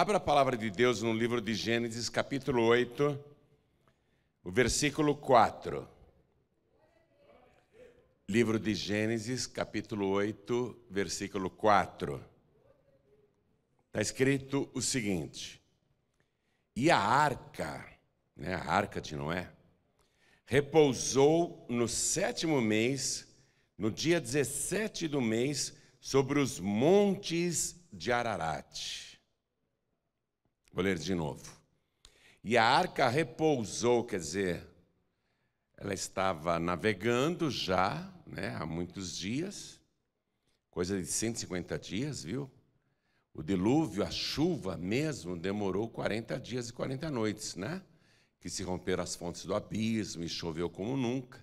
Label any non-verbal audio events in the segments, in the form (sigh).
Abra a palavra de Deus no livro de Gênesis, capítulo 8, o versículo 4. Livro de Gênesis, capítulo 8, versículo 4. Está escrito o seguinte: E a arca, né, a arca de Noé, repousou no sétimo mês, no dia 17 do mês, sobre os montes de Ararat. Vou ler de novo. E a arca repousou, quer dizer, ela estava navegando já né, há muitos dias, coisa de 150 dias, viu? O dilúvio, a chuva mesmo, demorou 40 dias e 40 noites, né? Que se romperam as fontes do abismo e choveu como nunca.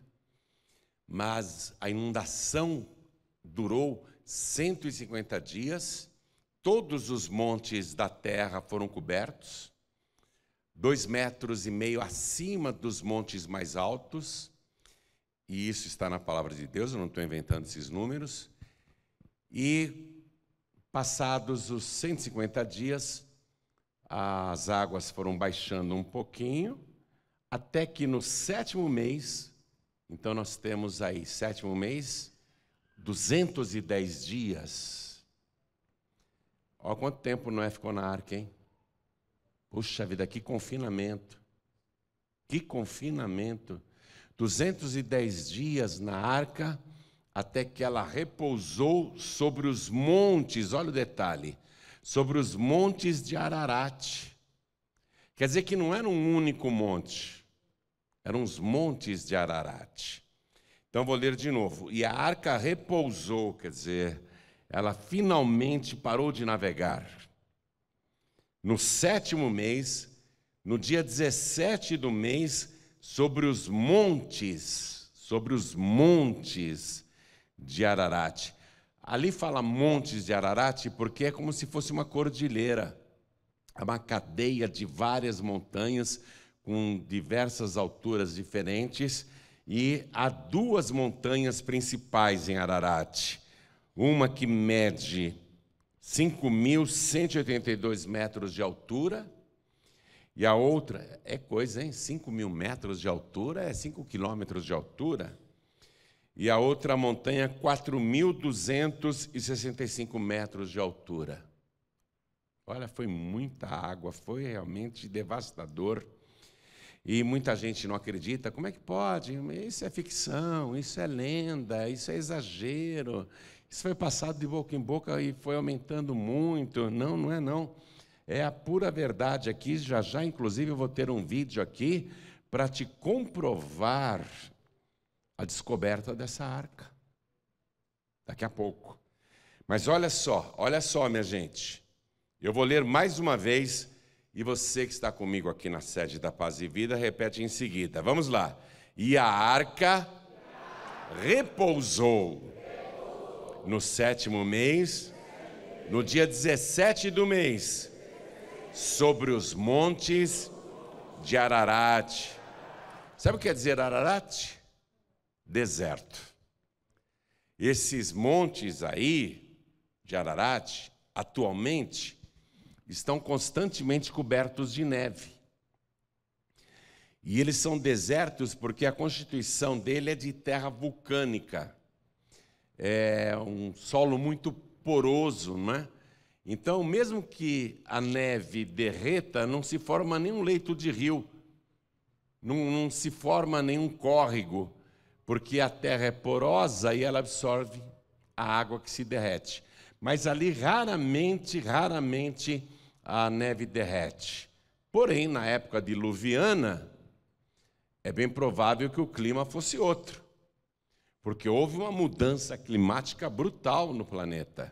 Mas a inundação durou 150 dias todos os montes da terra foram cobertos, dois metros e meio acima dos montes mais altos, e isso está na palavra de Deus, eu não estou inventando esses números, e passados os 150 dias, as águas foram baixando um pouquinho, até que no sétimo mês, então nós temos aí sétimo mês, 210 dias Olha quanto tempo Noé ficou na arca, hein? Puxa vida, que confinamento. Que confinamento. 210 dias na arca, até que ela repousou sobre os montes, olha o detalhe, sobre os montes de Ararat. Quer dizer que não era um único monte, eram os montes de Ararat. Então vou ler de novo. E a arca repousou, quer dizer, ela finalmente parou de navegar. No sétimo mês, no dia 17 do mês, sobre os montes, sobre os montes de Ararat. Ali fala montes de Ararat porque é como se fosse uma cordilheira, é uma cadeia de várias montanhas com diversas alturas diferentes, e há duas montanhas principais em Ararat uma que mede 5.182 metros de altura, e a outra é coisa, hein? 5 mil metros de altura é 5 quilômetros de altura. E a outra montanha, 4.265 metros de altura. Olha, foi muita água, foi realmente devastador. E muita gente não acredita. Como é que pode? Isso é ficção, isso é lenda, isso é exagero, isso foi passado de boca em boca e foi aumentando muito. Não, não é não. É a pura verdade aqui. Já já, inclusive, eu vou ter um vídeo aqui para te comprovar a descoberta dessa arca. Daqui a pouco. Mas olha só, olha só, minha gente. Eu vou ler mais uma vez e você que está comigo aqui na sede da Paz e Vida repete em seguida. Vamos lá. E a arca repousou no sétimo mês, no dia 17 do mês, sobre os montes de Ararat. Sabe o que quer dizer Ararat? Deserto. Esses montes aí de Ararat, atualmente, estão constantemente cobertos de neve. E eles são desertos porque a constituição dele é de terra vulcânica é um solo muito poroso, não é? Então, mesmo que a neve derreta, não se forma nenhum leito de rio, não, não se forma nenhum córrego, porque a terra é porosa e ela absorve a água que se derrete. Mas ali raramente, raramente a neve derrete. Porém, na época diluviana, é bem provável que o clima fosse outro. Porque houve uma mudança climática brutal no planeta,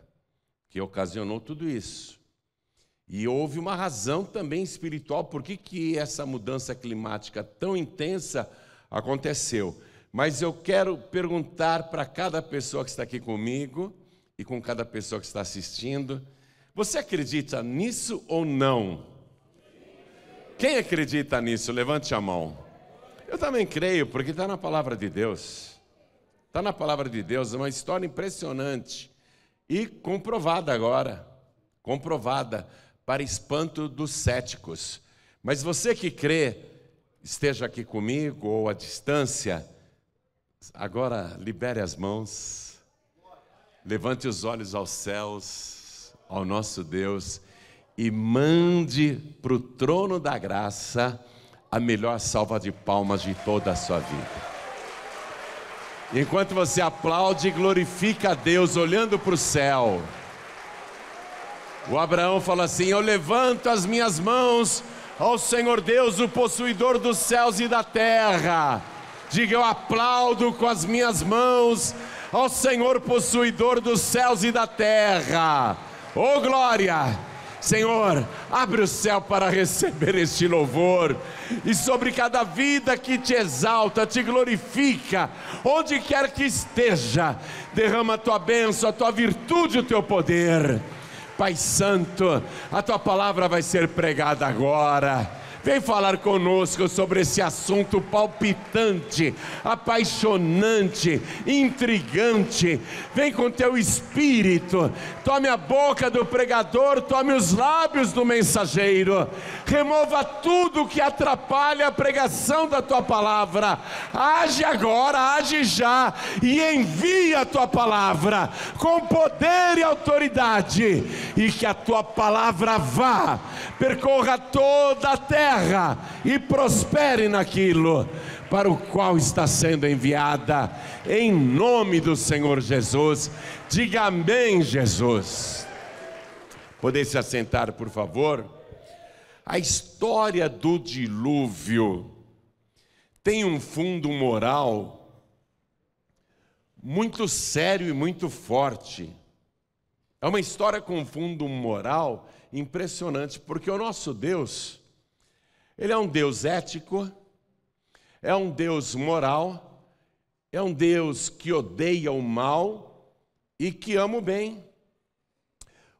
que ocasionou tudo isso. E houve uma razão também espiritual por que, que essa mudança climática tão intensa aconteceu. Mas eu quero perguntar para cada pessoa que está aqui comigo e com cada pessoa que está assistindo: você acredita nisso ou não? Quem acredita nisso? Levante a mão. Eu também creio, porque está na palavra de Deus. Está na palavra de Deus, é uma história impressionante e comprovada agora comprovada para espanto dos céticos. Mas você que crê, esteja aqui comigo ou à distância, agora libere as mãos, levante os olhos aos céus, ao nosso Deus, e mande para o trono da graça a melhor salva de palmas de toda a sua vida. Enquanto você aplaude e glorifica a Deus olhando para o céu. O Abraão fala assim: Eu levanto as minhas mãos ao Senhor Deus, o possuidor dos céus e da terra. Diga eu aplaudo com as minhas mãos ao Senhor possuidor dos céus e da terra. Ô oh, glória! Senhor, abre o céu para receber este louvor, e sobre cada vida que te exalta, te glorifica, onde quer que esteja, derrama a tua bênção, a tua virtude, o teu poder. Pai Santo, a tua palavra vai ser pregada agora Vem falar conosco sobre esse assunto palpitante, apaixonante, intrigante. Vem com teu espírito. Tome a boca do pregador, tome os lábios do mensageiro. Remova tudo que atrapalha a pregação da tua palavra. Age agora, age já e envia a tua palavra com poder e autoridade e que a tua palavra vá, percorra toda a terra terra e prospere naquilo para o qual está sendo enviada, em nome do Senhor Jesus. Diga amém, Jesus. Poder se assentar, por favor. A história do dilúvio tem um fundo moral muito sério e muito forte. É uma história com fundo moral impressionante, porque o nosso Deus ele é um Deus ético, é um Deus moral, é um Deus que odeia o mal e que ama o bem.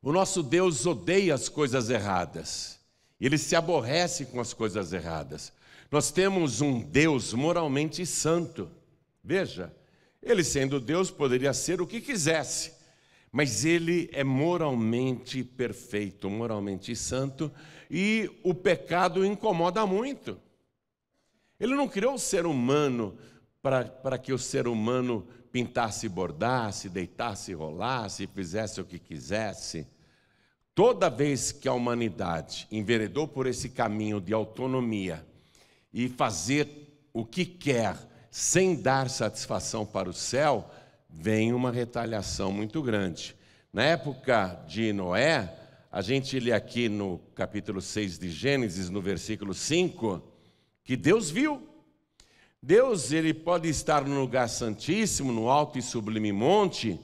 O nosso Deus odeia as coisas erradas, ele se aborrece com as coisas erradas. Nós temos um Deus moralmente santo. Veja, ele sendo Deus poderia ser o que quisesse, mas ele é moralmente perfeito, moralmente santo e o pecado incomoda muito. Ele não criou o ser humano para que o ser humano pintasse, bordasse, deitasse, rolasse, fizesse o que quisesse. Toda vez que a humanidade enveredou por esse caminho de autonomia e fazer o que quer sem dar satisfação para o céu, vem uma retaliação muito grande. Na época de Noé, a gente lê aqui no capítulo 6 de Gênesis, no versículo 5, que Deus viu. Deus, ele pode estar no lugar santíssimo, no alto e sublime monte,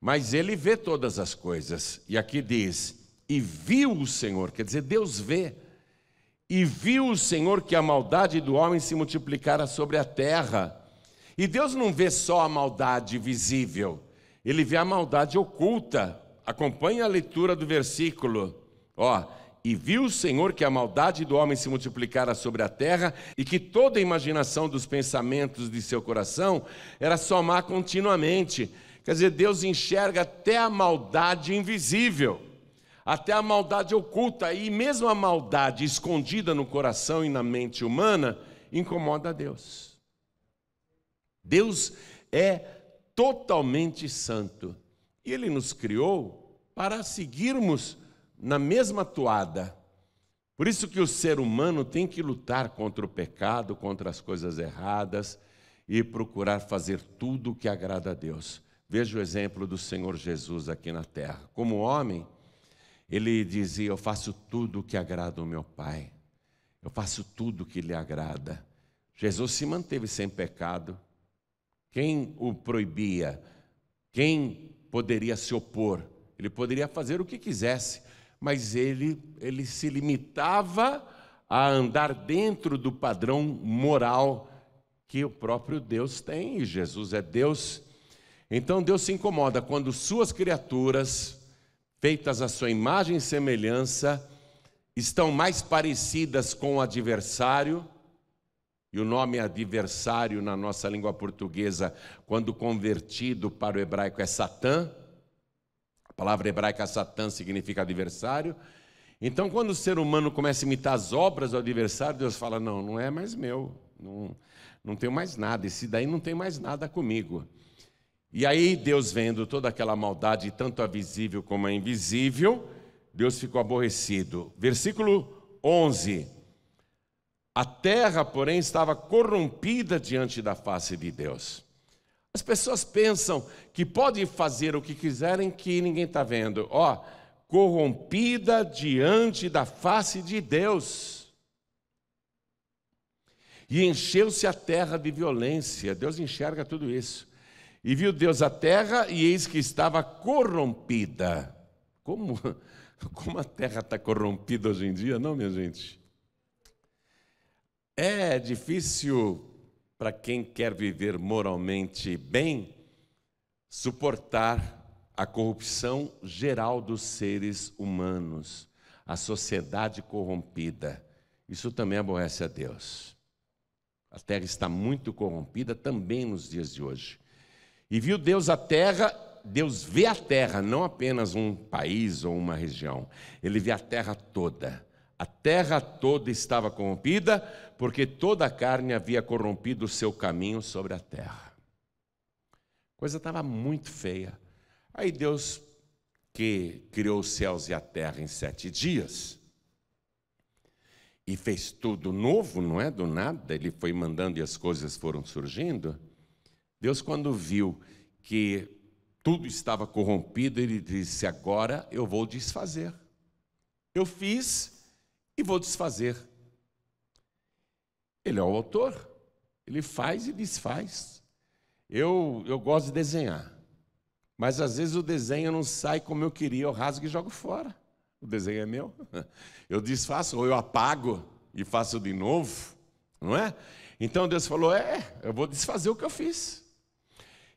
mas ele vê todas as coisas. E aqui diz: "E viu o Senhor", quer dizer, Deus vê. E viu o Senhor que a maldade do homem se multiplicara sobre a terra. E Deus não vê só a maldade visível, ele vê a maldade oculta acompanhe a leitura do versículo. Ó, e viu o Senhor que a maldade do homem se multiplicara sobre a terra e que toda a imaginação dos pensamentos de seu coração era só má continuamente. Quer dizer, Deus enxerga até a maldade invisível, até a maldade oculta, e mesmo a maldade escondida no coração e na mente humana incomoda a Deus. Deus é totalmente santo. E ele nos criou para seguirmos na mesma toada. Por isso que o ser humano tem que lutar contra o pecado, contra as coisas erradas e procurar fazer tudo o que agrada a Deus. Veja o exemplo do Senhor Jesus aqui na terra. Como homem, ele dizia: Eu faço tudo o que agrada ao meu Pai, eu faço tudo o que lhe agrada. Jesus se manteve sem pecado. Quem o proibia, quem poderia se opor, ele poderia fazer o que quisesse, mas ele, ele se limitava a andar dentro do padrão moral que o próprio Deus tem, e Jesus é Deus. Então Deus se incomoda quando suas criaturas, feitas à sua imagem e semelhança, estão mais parecidas com o adversário e o nome adversário na nossa língua portuguesa, quando convertido para o hebraico, é Satã. A palavra hebraica Satã significa adversário. Então, quando o ser humano começa a imitar as obras do adversário, Deus fala: Não, não é mais meu, não, não tenho mais nada, esse daí não tem mais nada comigo. E aí, Deus vendo toda aquela maldade, tanto a visível como a invisível, Deus ficou aborrecido. Versículo 11: a terra, porém, estava corrompida diante da face de Deus. As pessoas pensam que podem fazer o que quiserem que ninguém está vendo. Ó, oh, corrompida diante da face de Deus. E encheu-se a terra de violência. Deus enxerga tudo isso. E viu Deus a terra, e eis que estava corrompida. Como, (laughs) como a terra está corrompida hoje em dia, não, minha gente? É difícil para quem quer viver moralmente bem suportar a corrupção geral dos seres humanos, a sociedade corrompida. Isso também aborrece a Deus. A terra está muito corrompida também nos dias de hoje. E viu Deus a terra, Deus vê a terra, não apenas um país ou uma região, ele vê a terra toda a terra toda estava corrompida, porque toda a carne havia corrompido o seu caminho sobre a terra. A coisa estava muito feia. Aí Deus, que criou os céus e a terra em sete dias, e fez tudo novo, não é do nada, ele foi mandando e as coisas foram surgindo. Deus, quando viu que tudo estava corrompido, ele disse: Agora eu vou desfazer. Eu fiz, e vou desfazer. Ele é o autor, ele faz e desfaz. Eu, eu gosto de desenhar, mas às vezes o desenho não sai como eu queria, eu rasgo e jogo fora. O desenho é meu. (laughs) Eu desfaço, ou eu apago e faço de novo, não é? Então Deus falou: é, eu vou desfazer o que eu fiz.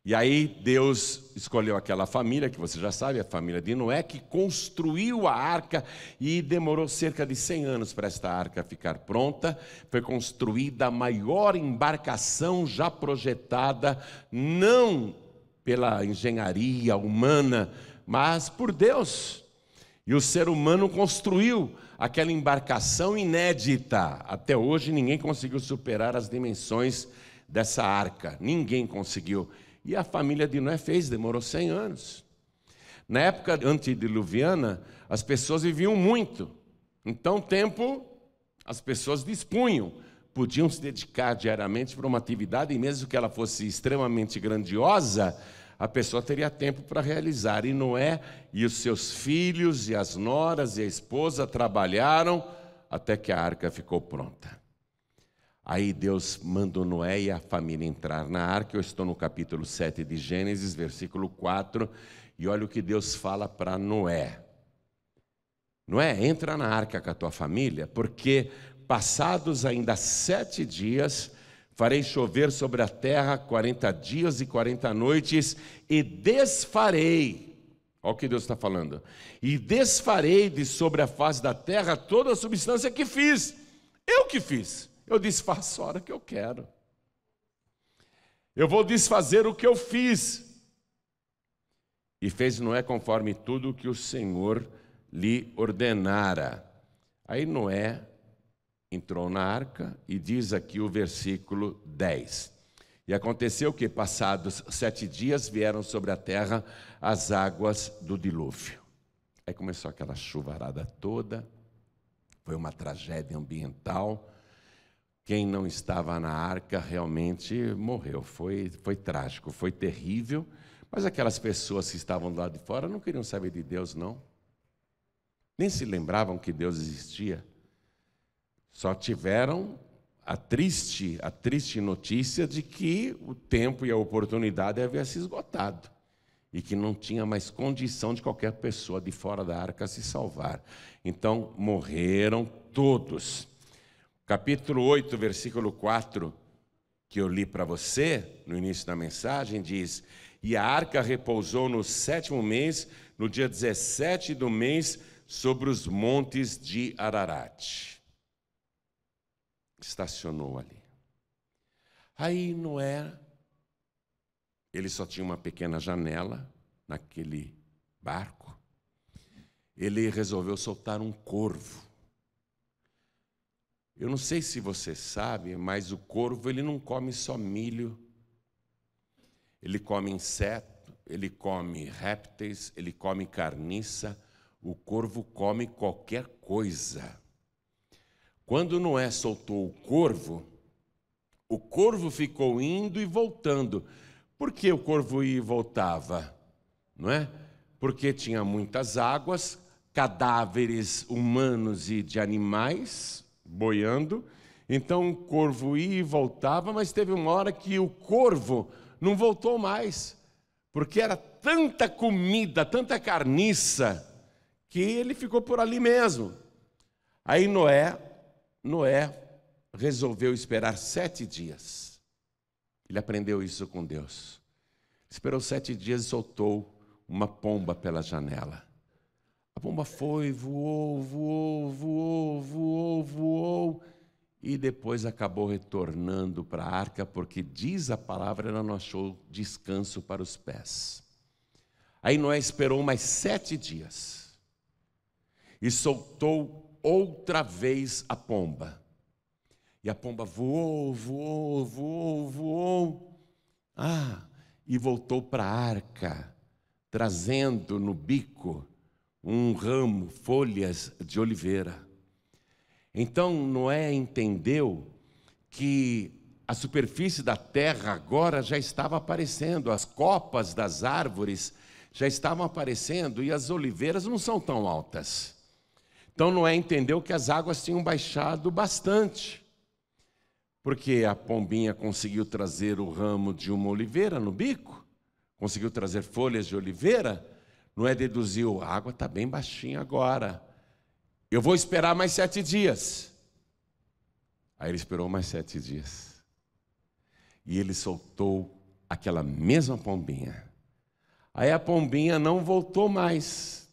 E aí Deus escolheu aquela família, que você já sabe, a família de Noé, que construiu a arca e demorou cerca de 100 anos para esta arca ficar pronta. Foi construída a maior embarcação já projetada, não pela engenharia humana, mas por Deus. E o ser humano construiu aquela embarcação inédita. Até hoje ninguém conseguiu superar as dimensões dessa arca. Ninguém conseguiu e a família de Noé fez, demorou 100 anos. Na época antediluviana, as pessoas viviam muito. Então, tempo as pessoas dispunham, podiam se dedicar diariamente para uma atividade, e mesmo que ela fosse extremamente grandiosa, a pessoa teria tempo para realizar. E Noé e os seus filhos, e as noras e a esposa trabalharam até que a arca ficou pronta. Aí Deus mandou Noé e a família entrar na arca. Eu estou no capítulo 7 de Gênesis, versículo 4. E olha o que Deus fala para Noé. Noé, entra na arca com a tua família, porque passados ainda sete dias, farei chover sobre a terra quarenta dias e quarenta noites, e desfarei. Olha o que Deus está falando. E desfarei de sobre a face da terra toda a substância que fiz. Eu que fiz eu disse: faço a hora que eu quero. Eu vou desfazer o que eu fiz. E fez Noé conforme tudo o que o Senhor lhe ordenara. Aí Noé entrou na arca e diz aqui o versículo 10. E aconteceu que, passados sete dias, vieram sobre a terra as águas do dilúvio. Aí começou aquela chuvarada toda, foi uma tragédia ambiental quem não estava na arca realmente morreu. Foi, foi trágico, foi terrível. Mas aquelas pessoas que estavam do lado de fora não queriam saber de Deus, não. Nem se lembravam que Deus existia. Só tiveram a triste, a triste notícia de que o tempo e a oportunidade haviam se esgotado e que não tinha mais condição de qualquer pessoa de fora da arca se salvar. Então morreram todos capítulo 8, versículo 4, que eu li para você no início da mensagem, diz: E a arca repousou no sétimo mês, no dia 17 do mês, sobre os montes de Ararat. Estacionou ali. Aí Noé, ele só tinha uma pequena janela naquele barco, ele resolveu soltar um corvo. Eu não sei se você sabe, mas o corvo ele não come só milho. Ele come inseto, ele come répteis, ele come carniça. O corvo come qualquer coisa. Quando Noé soltou o corvo, o corvo ficou indo e voltando. Por que o corvo ia e voltava? Não é? Porque tinha muitas águas, cadáveres humanos e de animais, boiando. Então o corvo ia e voltava, mas teve uma hora que o corvo não voltou mais, porque era tanta comida, tanta carniça, que ele ficou por ali mesmo. Aí Noé, Noé resolveu esperar sete dias. Ele aprendeu isso com Deus. Esperou sete dias e soltou uma pomba pela janela. A pomba foi, voou, voou, voou, voou, voou e depois acabou retornando para a arca, porque diz a palavra, ela não achou descanso para os pés. Aí Noé esperou mais sete dias e soltou outra vez a pomba. E a pomba voou, voou, voou, voou. Ah, e voltou para a arca, trazendo no bico um ramo, folhas de oliveira. Então Noé entendeu que a superfície da terra agora já estava aparecendo, as copas das árvores já estavam aparecendo e as oliveiras não são tão altas. Então Noé entendeu que as águas tinham baixado bastante, porque a pombinha conseguiu trazer o ramo de uma oliveira no bico, conseguiu trazer folhas de oliveira não é deduziu, a água está bem baixinha agora. Eu vou esperar mais sete dias. Aí ele esperou mais sete dias. E ele soltou aquela mesma pombinha. Aí a pombinha não voltou mais.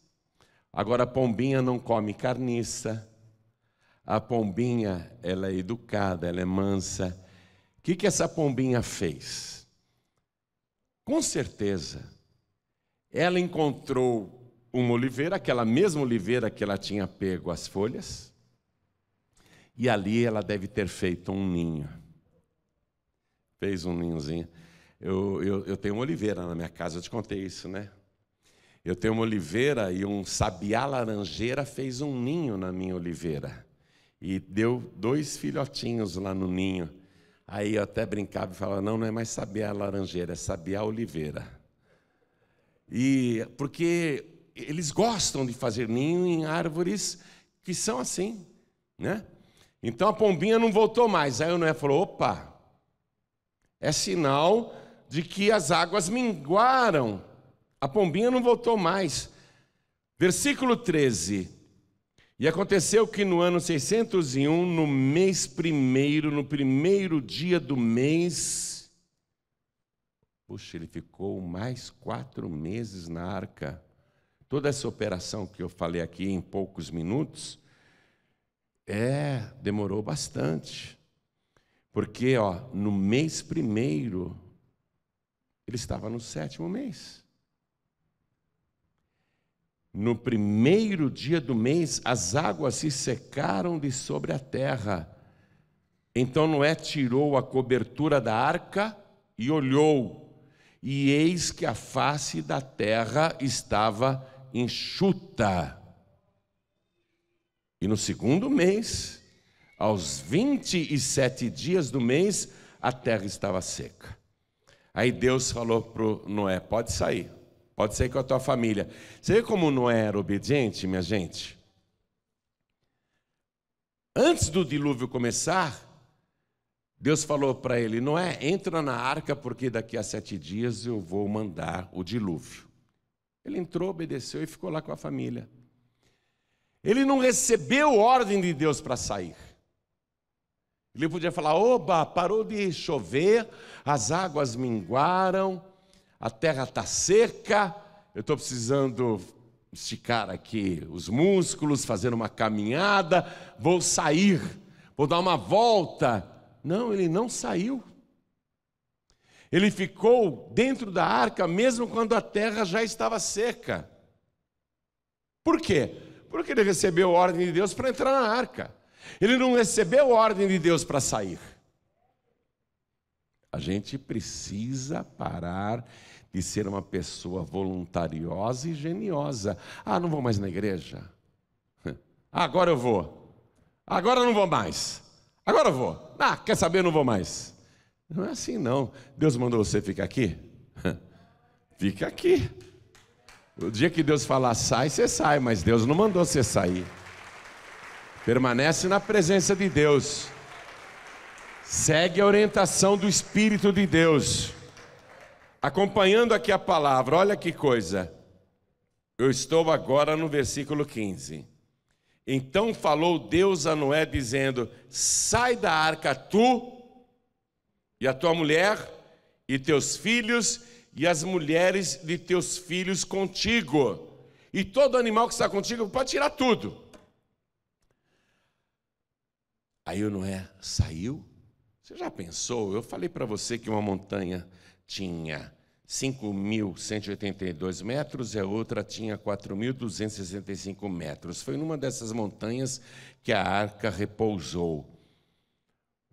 Agora a pombinha não come carniça. A pombinha, ela é educada, ela é mansa. O que, que essa pombinha fez? Com certeza, ela encontrou uma oliveira, aquela mesma oliveira que ela tinha pego as folhas, e ali ela deve ter feito um ninho. Fez um ninhozinho. Eu, eu, eu tenho uma oliveira na minha casa, eu te contei isso, né? Eu tenho uma oliveira e um sabiá laranjeira fez um ninho na minha oliveira. E deu dois filhotinhos lá no ninho. Aí eu até brincava e falava: não, não é mais sabiá laranjeira, é sabiá oliveira. E porque eles gostam de fazer ninho em árvores que são assim, né? Então a pombinha não voltou mais. Aí o Noé falou: opa, é sinal de que as águas minguaram. A pombinha não voltou mais. Versículo 13. E aconteceu que no ano 601, no mês primeiro, no primeiro dia do mês, Puxa, ele ficou mais quatro meses na arca. Toda essa operação que eu falei aqui em poucos minutos, é, demorou bastante. Porque, ó, no mês primeiro, ele estava no sétimo mês. No primeiro dia do mês, as águas se secaram de sobre a terra. Então Noé tirou a cobertura da arca e olhou e eis que a face da terra estava enxuta. E no segundo mês, aos 27 dias do mês, a terra estava seca. Aí Deus falou para Noé: pode sair, pode sair com a tua família. Você vê como Noé era obediente, minha gente? Antes do dilúvio começar, Deus falou para ele: não é, entra na arca, porque daqui a sete dias eu vou mandar o dilúvio. Ele entrou, obedeceu e ficou lá com a família. Ele não recebeu ordem de Deus para sair. Ele podia falar: oba, parou de chover, as águas minguaram, a terra está seca, eu estou precisando esticar aqui os músculos, fazer uma caminhada, vou sair, vou dar uma volta não, ele não saiu. Ele ficou dentro da arca mesmo quando a terra já estava seca. Por quê? Porque ele recebeu ordem de Deus para entrar na arca. Ele não recebeu ordem de Deus para sair. A gente precisa parar de ser uma pessoa voluntariosa e geniosa. Ah, não vou mais na igreja. (laughs) Agora eu vou. Agora eu não vou mais. Agora eu vou ah, quer saber, não vou mais. Não é assim não. Deus mandou você ficar aqui? (laughs) Fica aqui. O dia que Deus falar sai, você sai, mas Deus não mandou você sair. Permanece na presença de Deus. Segue a orientação do Espírito de Deus. Acompanhando aqui a palavra, olha que coisa. Eu estou agora no versículo 15. Então falou Deus a Noé, dizendo: Sai da arca tu e a tua mulher e teus filhos e as mulheres de teus filhos contigo. E todo animal que está contigo pode tirar tudo. Aí o Noé saiu. Você já pensou? Eu falei para você que uma montanha tinha 5.182 metros e a outra tinha 4.265 metros. Foi numa dessas montanhas que a arca repousou.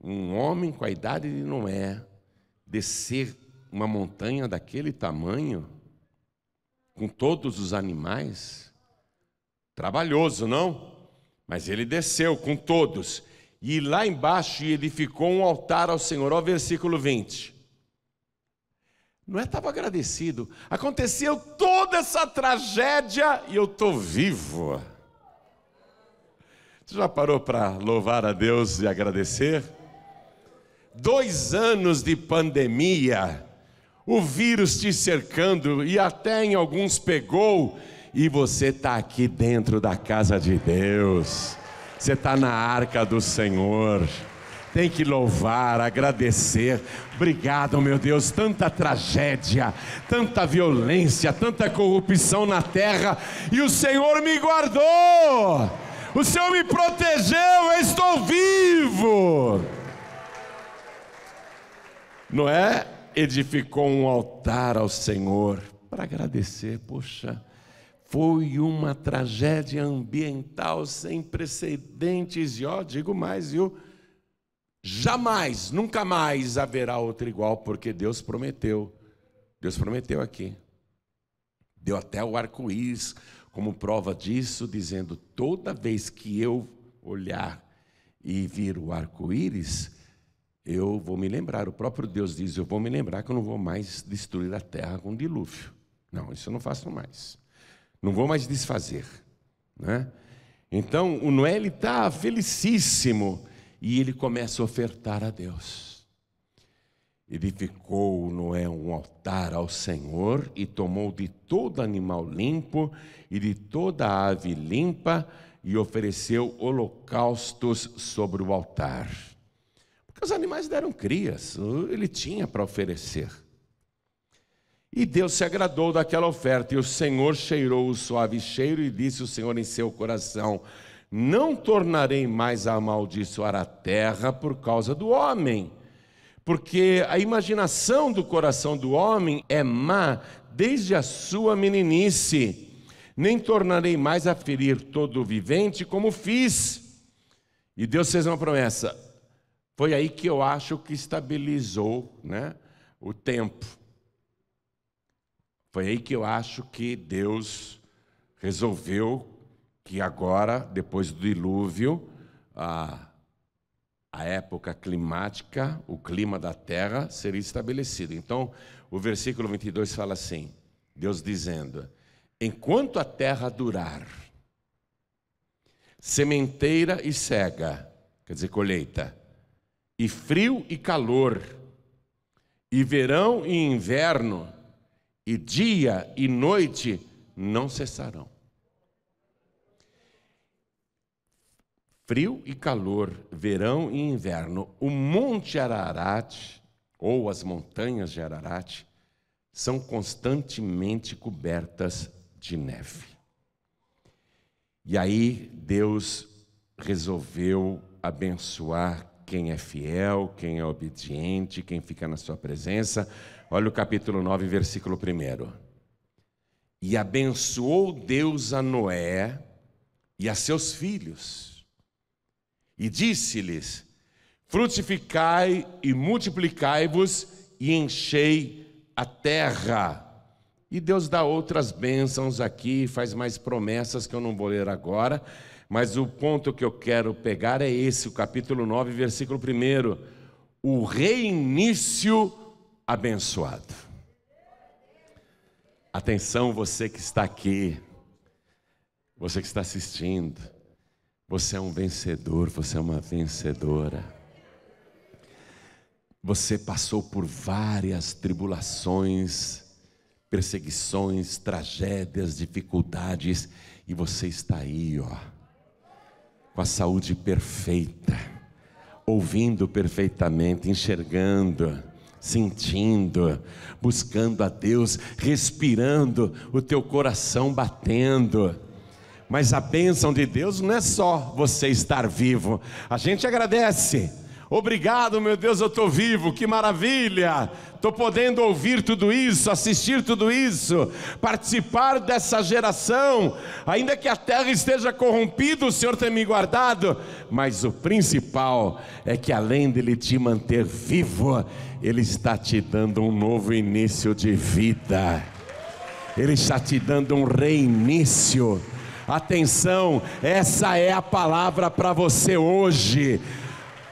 Um homem com a idade de Noé descer uma montanha daquele tamanho, com todos os animais, trabalhoso, não? Mas ele desceu com todos. E lá embaixo edificou um altar ao Senhor. Olha o versículo 20. Não é estava agradecido. Aconteceu toda essa tragédia e eu estou vivo. Você já parou para louvar a Deus e agradecer? Dois anos de pandemia, o vírus te cercando e até em alguns pegou, e você está aqui dentro da casa de Deus, você está na arca do Senhor tem que louvar, agradecer. Obrigado, meu Deus. Tanta tragédia, tanta violência, tanta corrupção na terra, e o Senhor me guardou, o Senhor me protegeu, eu estou vivo. Noé edificou um altar ao Senhor para agradecer, poxa. Foi uma tragédia ambiental sem precedentes, e ó, digo mais, viu? Jamais, nunca mais haverá outro igual, porque Deus prometeu. Deus prometeu aqui. Deu até o arco-íris como prova disso, dizendo: toda vez que eu olhar e vir o arco-íris, eu vou me lembrar. O próprio Deus diz: eu vou me lembrar que eu não vou mais destruir a terra com dilúvio. Não, isso eu não faço mais. Não vou mais desfazer. Né? Então, o Noé está felicíssimo e ele começa a ofertar a Deus. Edificou Noé um altar ao Senhor e tomou de todo animal limpo e de toda ave limpa e ofereceu holocaustos sobre o altar. Porque os animais deram crias, ele tinha para oferecer. E Deus se agradou daquela oferta, e o Senhor cheirou o suave cheiro, e disse o Senhor em seu coração: não tornarei mais a amaldiçoar a terra por causa do homem, porque a imaginação do coração do homem é má desde a sua meninice. Nem tornarei mais a ferir todo o vivente como fiz. E Deus fez uma promessa. Foi aí que eu acho que estabilizou né, o tempo. Foi aí que eu acho que Deus resolveu que agora, depois do dilúvio, a, a época climática, o clima da terra seria estabelecido. Então, o versículo 22 fala assim: Deus dizendo: Enquanto a terra durar, sementeira e cega, quer dizer, colheita, e frio e calor, e verão e inverno, e dia e noite não cessarão. frio e calor, verão e inverno. O Monte Ararat, ou as montanhas de Ararat, são constantemente cobertas de neve. E aí Deus resolveu abençoar quem é fiel, quem é obediente, quem fica na sua presença. Olha o capítulo 9, versículo 1. E abençoou Deus a Noé e a seus filhos e disse-lhes: Frutificai e multiplicai-vos e enchei a terra. E Deus dá outras bênçãos aqui, faz mais promessas que eu não vou ler agora, mas o ponto que eu quero pegar é esse, o capítulo 9, versículo 1. O reinício abençoado. Atenção, você que está aqui, você que está assistindo. Você é um vencedor, você é uma vencedora. Você passou por várias tribulações, perseguições, tragédias, dificuldades, e você está aí, ó, com a saúde perfeita, ouvindo perfeitamente, enxergando, sentindo, buscando a Deus, respirando, o teu coração batendo mas a bênção de Deus não é só você estar vivo. A gente agradece. Obrigado, meu Deus, eu estou vivo, que maravilha! Estou podendo ouvir tudo isso, assistir tudo isso, participar dessa geração, ainda que a terra esteja corrompida, o Senhor tem me guardado, mas o principal é que além dele te manter vivo, ele está te dando um novo início de vida, ele está te dando um reinício. Atenção, essa é a palavra para você hoje.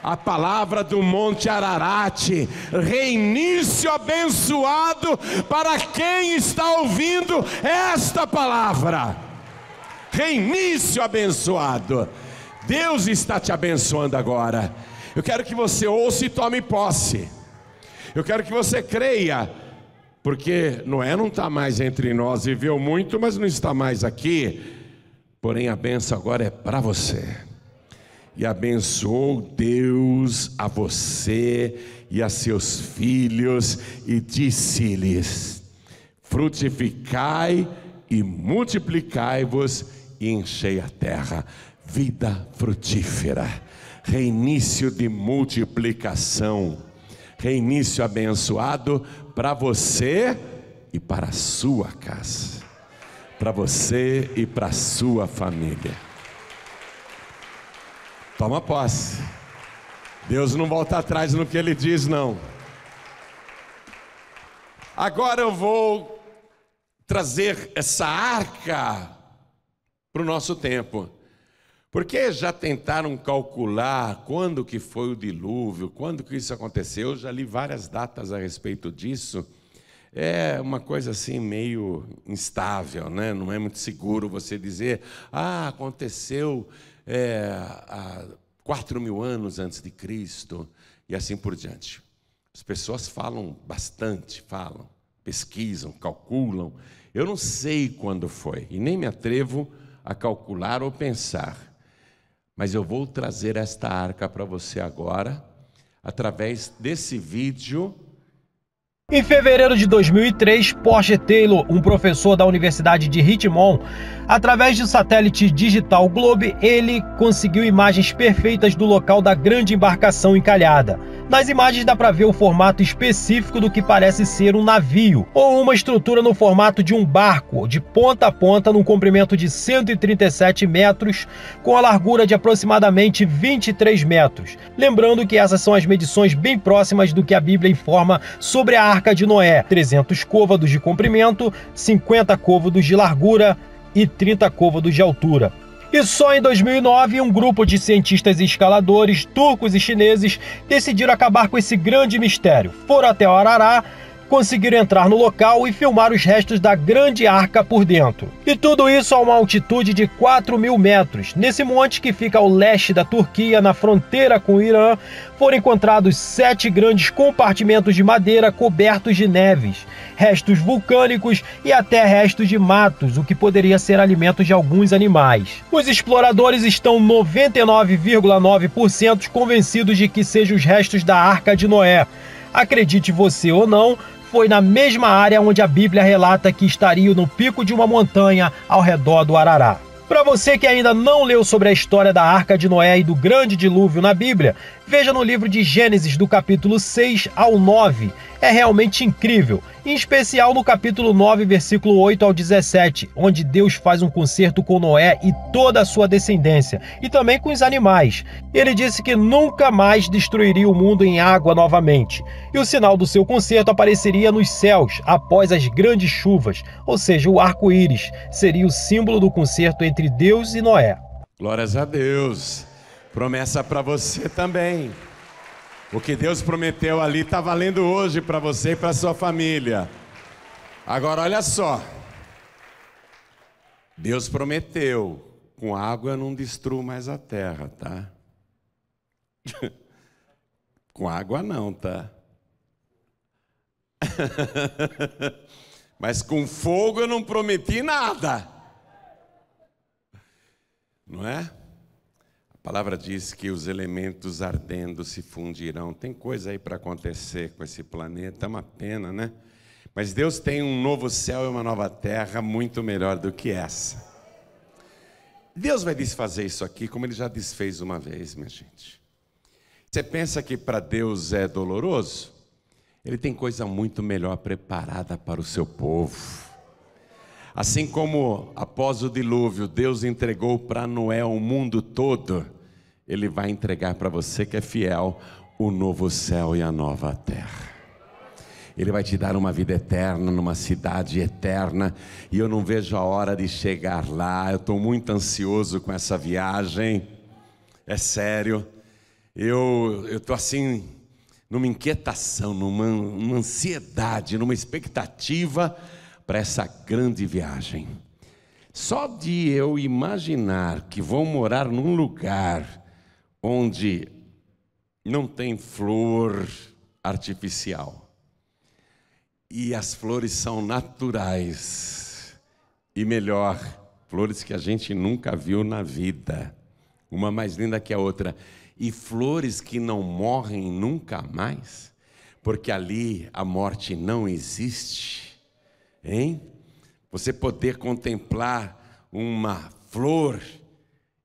A palavra do Monte Ararate, reinício abençoado para quem está ouvindo esta palavra. Reinício abençoado. Deus está te abençoando agora. Eu quero que você ouça e tome posse. Eu quero que você creia, porque Noé não está mais entre nós, viveu muito, mas não está mais aqui. Porém, a benção agora é para você. E abençoou Deus a você e a seus filhos, e disse-lhes: frutificai e multiplicai-vos e enchei a terra. Vida frutífera, reinício de multiplicação, reinício abençoado para você e para a sua casa para você e para sua família. Toma posse. Deus não volta atrás no que ele diz, não. Agora eu vou trazer essa arca para o nosso tempo. Porque já tentaram calcular quando que foi o dilúvio, quando que isso aconteceu, eu já li várias datas a respeito disso é uma coisa assim meio instável, né? não é muito seguro você dizer, ah, aconteceu é, há 4 mil anos antes de Cristo, e assim por diante. As pessoas falam bastante, falam, pesquisam, calculam. Eu não sei quando foi, e nem me atrevo a calcular ou pensar, mas eu vou trazer esta arca para você agora, através desse vídeo em fevereiro de 2003, Porsche Taylor, um professor da Universidade de Richmond, Através do satélite digital Globe, ele conseguiu imagens perfeitas do local da grande embarcação encalhada. Nas imagens dá para ver o formato específico do que parece ser um navio ou uma estrutura no formato de um barco, de ponta a ponta, num comprimento de 137 metros, com a largura de aproximadamente 23 metros. Lembrando que essas são as medições bem próximas do que a Bíblia informa sobre a Arca de Noé: 300 côvados de comprimento, 50 côvados de largura e 30 côvados de altura. E só em 2009, um grupo de cientistas e escaladores, turcos e chineses, decidiram acabar com esse grande mistério. Foram até o Arará, conseguiram entrar no local e filmar os restos da grande arca por dentro. E tudo isso a uma altitude de 4 mil metros. Nesse monte que fica ao leste da Turquia, na fronteira com o Irã, foram encontrados sete grandes compartimentos de madeira cobertos de neves restos vulcânicos e até restos de matos, o que poderia ser alimento de alguns animais. Os exploradores estão 99,9% convencidos de que sejam os restos da Arca de Noé. Acredite você ou não, foi na mesma área onde a Bíblia relata que estariam no pico de uma montanha ao redor do Arará. Para você que ainda não leu sobre a história da Arca de Noé e do Grande Dilúvio na Bíblia, Veja no livro de Gênesis, do capítulo 6 ao 9. É realmente incrível, em especial no capítulo 9, versículo 8 ao 17, onde Deus faz um concerto com Noé e toda a sua descendência, e também com os animais. Ele disse que nunca mais destruiria o mundo em água novamente, e o sinal do seu concerto apareceria nos céus após as grandes chuvas, ou seja, o arco-íris seria o símbolo do concerto entre Deus e Noé. Glórias a Deus! Promessa para você também. O que Deus prometeu ali está valendo hoje para você e para sua família. Agora olha só. Deus prometeu, com água eu não destruo mais a terra, tá? (laughs) com água não, tá? (laughs) Mas com fogo eu não prometi nada. Não é? A palavra diz que os elementos ardendo se fundirão. Tem coisa aí para acontecer com esse planeta, é uma pena, né? Mas Deus tem um novo céu e uma nova terra muito melhor do que essa. Deus vai desfazer isso aqui como ele já desfez uma vez, minha gente. Você pensa que para Deus é doloroso? Ele tem coisa muito melhor preparada para o seu povo. Assim como após o dilúvio, Deus entregou para Noé o mundo todo, Ele vai entregar para você que é fiel o novo céu e a nova terra. Ele vai te dar uma vida eterna, numa cidade eterna, e eu não vejo a hora de chegar lá. Eu estou muito ansioso com essa viagem, é sério. Eu estou assim, numa inquietação, numa, numa ansiedade, numa expectativa para essa grande viagem. Só de eu imaginar que vou morar num lugar onde não tem flor artificial e as flores são naturais e melhor, flores que a gente nunca viu na vida, uma mais linda que a outra, e flores que não morrem nunca mais, porque ali a morte não existe hein? Você poder contemplar uma flor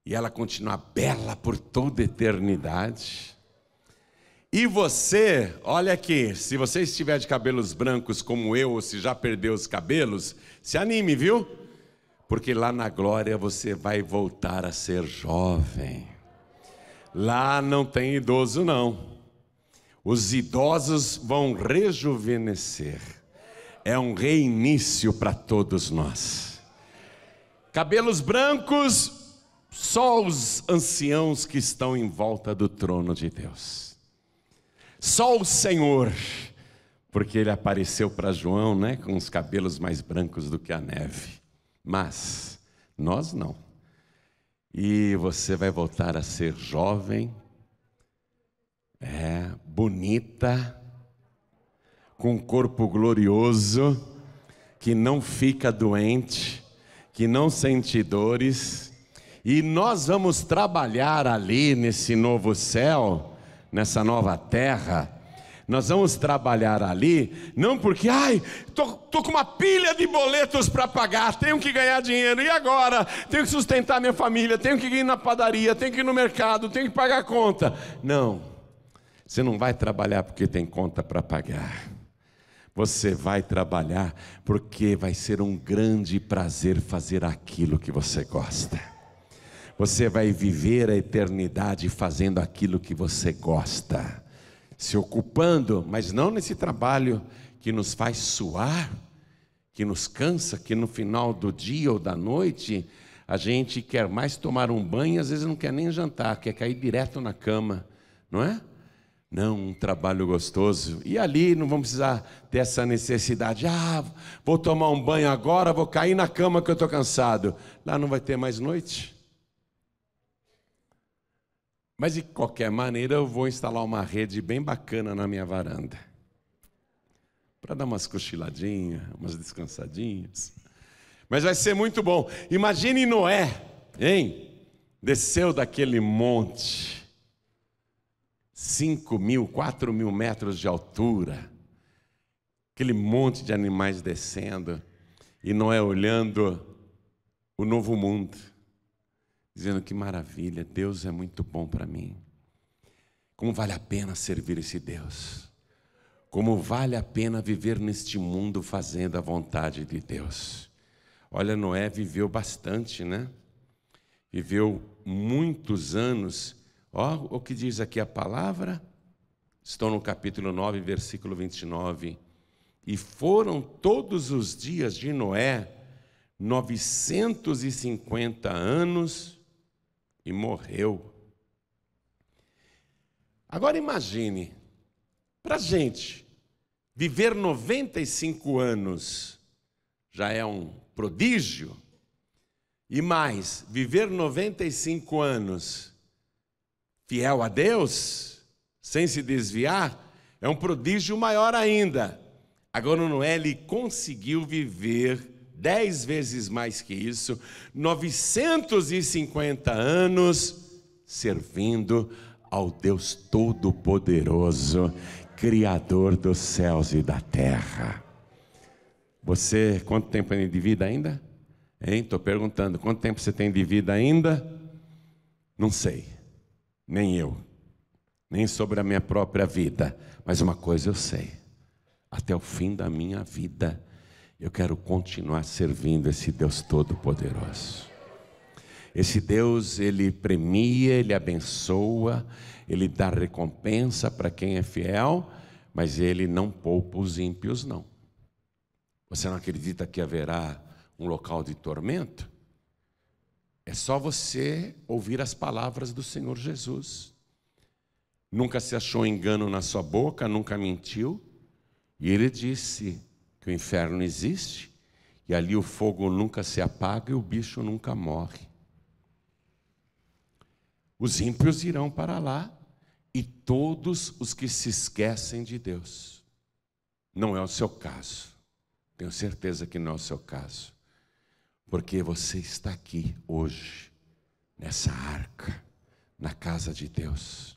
e ela continuar bela por toda eternidade. E você, olha aqui, se você estiver de cabelos brancos como eu, ou se já perdeu os cabelos, se anime, viu? Porque lá na glória você vai voltar a ser jovem. Lá não tem idoso, não. Os idosos vão rejuvenescer é um reinício para todos nós. Cabelos brancos, só os anciãos que estão em volta do trono de Deus. Só o Senhor, porque ele apareceu para João, né, com os cabelos mais brancos do que a neve. Mas nós não. E você vai voltar a ser jovem, é bonita, com um corpo glorioso, que não fica doente, que não sente dores, e nós vamos trabalhar ali nesse novo céu, nessa nova terra. Nós vamos trabalhar ali, não porque, ai, tô, tô com uma pilha de boletos para pagar, tenho que ganhar dinheiro, e agora? Tenho que sustentar minha família, tenho que ir na padaria, tenho que ir no mercado, tenho que pagar conta. Não, você não vai trabalhar porque tem conta para pagar. Você vai trabalhar porque vai ser um grande prazer fazer aquilo que você gosta. Você vai viver a eternidade fazendo aquilo que você gosta, se ocupando, mas não nesse trabalho que nos faz suar, que nos cansa, que no final do dia ou da noite a gente quer mais tomar um banho, às vezes não quer nem jantar, quer cair direto na cama, não é? Não, um trabalho gostoso. E ali não vamos precisar ter essa necessidade. Ah, vou tomar um banho agora, vou cair na cama que eu estou cansado. Lá não vai ter mais noite. Mas de qualquer maneira, eu vou instalar uma rede bem bacana na minha varanda. Para dar umas cochiladinhas, umas descansadinhas. Mas vai ser muito bom. Imagine Noé, hein? Desceu daquele monte 5 mil, 4 mil metros de altura, aquele monte de animais descendo, e Noé olhando o novo mundo, dizendo que maravilha, Deus é muito bom para mim. Como vale a pena servir esse Deus? Como vale a pena viver neste mundo fazendo a vontade de Deus? Olha, Noé viveu bastante, né? Viveu muitos anos o que diz aqui a palavra, estão no capítulo 9, versículo 29. E foram todos os dias de Noé 950 anos e morreu. Agora imagine, para gente, viver 95 anos já é um prodígio, e mais, viver 95 anos fiel a Deus, sem se desviar, é um prodígio maior ainda. Agora, Noé ele conseguiu viver dez vezes mais que isso, 950 anos servindo ao Deus Todo-Poderoso, Criador dos céus e da terra. Você, quanto tempo tem de vida ainda? Hein? Estou perguntando, quanto tempo você tem de vida ainda? Não sei nem eu, nem sobre a minha própria vida, mas uma coisa eu sei: até o fim da minha vida, eu quero continuar servindo esse Deus Todo-Poderoso. Esse Deus, ele premia, ele abençoa, ele dá recompensa para quem é fiel, mas ele não poupa os ímpios, não. Você não acredita que haverá um local de tormento? É só você ouvir as palavras do Senhor Jesus. Nunca se achou engano na sua boca, nunca mentiu. E ele disse que o inferno existe, e ali o fogo nunca se apaga e o bicho nunca morre. Os ímpios irão para lá, e todos os que se esquecem de Deus. Não é o seu caso. Tenho certeza que não é o seu caso porque você está aqui hoje, nessa arca, na casa de Deus.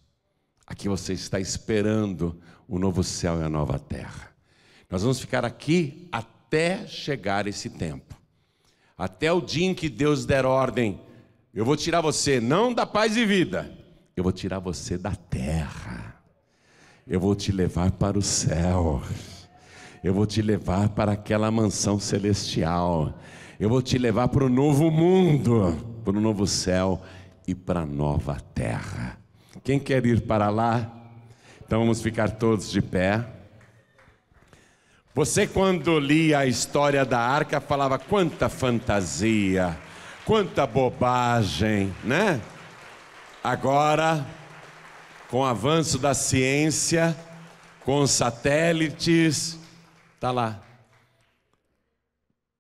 Aqui você está esperando o novo céu e a nova terra. Nós vamos ficar aqui até chegar esse tempo, até o dia em que Deus der ordem. Eu vou tirar você não da paz e vida, eu vou tirar você da terra, eu vou te levar para o céu. Eu vou te levar para aquela mansão celestial. Eu vou te levar para o novo mundo, para o novo céu e para a nova terra. Quem quer ir para lá? Então vamos ficar todos de pé. Você, quando lia a história da arca, falava quanta fantasia, quanta bobagem, né? Agora, com o avanço da ciência, com os satélites, Está lá.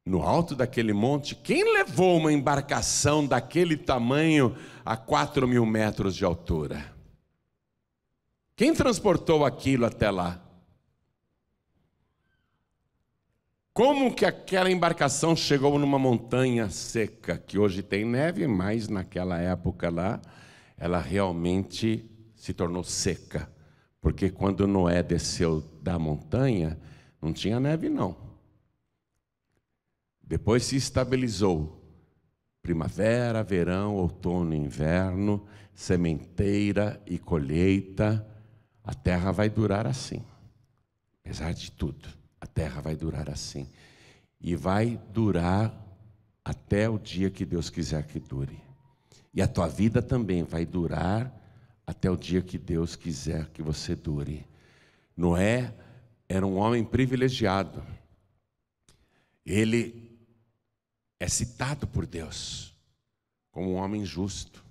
No alto daquele monte, quem levou uma embarcação daquele tamanho a 4 mil metros de altura? Quem transportou aquilo até lá? Como que aquela embarcação chegou numa montanha seca, que hoje tem neve, mas naquela época lá, ela realmente se tornou seca. Porque quando Noé desceu da montanha, não tinha neve, não. Depois se estabilizou. Primavera, verão, outono, inverno, sementeira e colheita. A terra vai durar assim. Apesar de tudo, a terra vai durar assim. E vai durar até o dia que Deus quiser que dure. E a tua vida também vai durar até o dia que Deus quiser que você dure. Noé era um homem privilegiado. Ele é citado por Deus como um homem justo.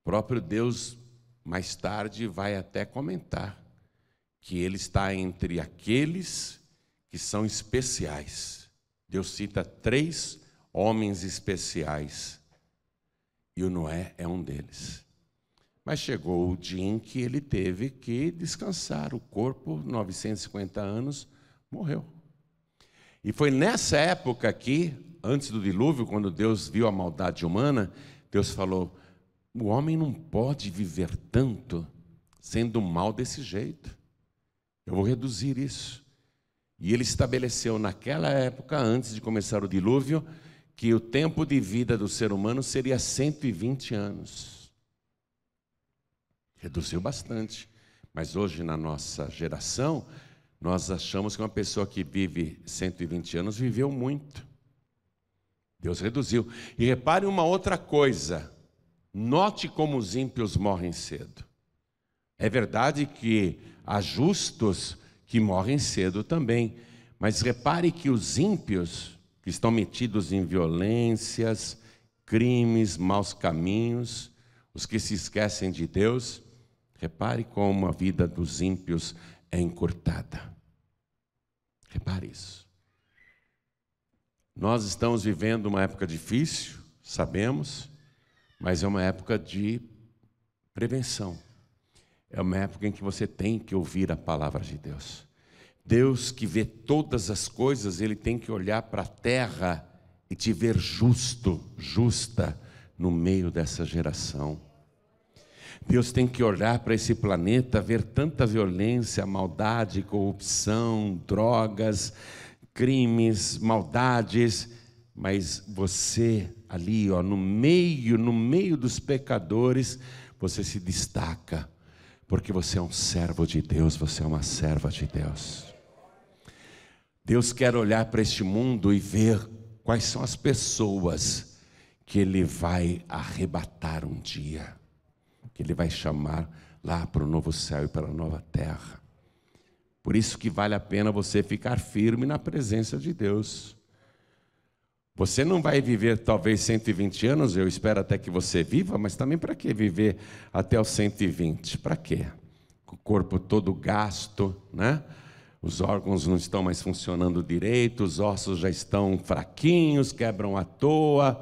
O próprio Deus, mais tarde, vai até comentar que ele está entre aqueles que são especiais. Deus cita três homens especiais e o Noé é um deles. Mas chegou o dia em que ele teve que descansar. O corpo, 950 anos, morreu. E foi nessa época aqui, antes do dilúvio, quando Deus viu a maldade humana, Deus falou: o homem não pode viver tanto sendo mal desse jeito. Eu vou reduzir isso. E ele estabeleceu naquela época, antes de começar o dilúvio, que o tempo de vida do ser humano seria 120 anos. Reduziu bastante. Mas hoje, na nossa geração, nós achamos que uma pessoa que vive 120 anos viveu muito. Deus reduziu. E repare uma outra coisa. Note como os ímpios morrem cedo. É verdade que há justos que morrem cedo também, mas repare que os ímpios, que estão metidos em violências, crimes, maus caminhos, os que se esquecem de Deus, Repare como a vida dos ímpios é encurtada. Repare isso. Nós estamos vivendo uma época difícil, sabemos, mas é uma época de prevenção. É uma época em que você tem que ouvir a palavra de Deus. Deus que vê todas as coisas, ele tem que olhar para a terra e te ver justo, justa no meio dessa geração Deus tem que olhar para esse planeta, ver tanta violência, maldade, corrupção, drogas, crimes, maldades, mas você ali, ó, no meio, no meio dos pecadores, você se destaca, porque você é um servo de Deus, você é uma serva de Deus. Deus quer olhar para este mundo e ver quais são as pessoas que Ele vai arrebatar um dia que Ele vai chamar lá para o novo céu e para a nova terra. Por isso que vale a pena você ficar firme na presença de Deus. Você não vai viver talvez 120 anos, eu espero até que você viva, mas também para que viver até os 120? Para quê? Com o corpo todo gasto, né? Os órgãos não estão mais funcionando direito, os ossos já estão fraquinhos, quebram à toa,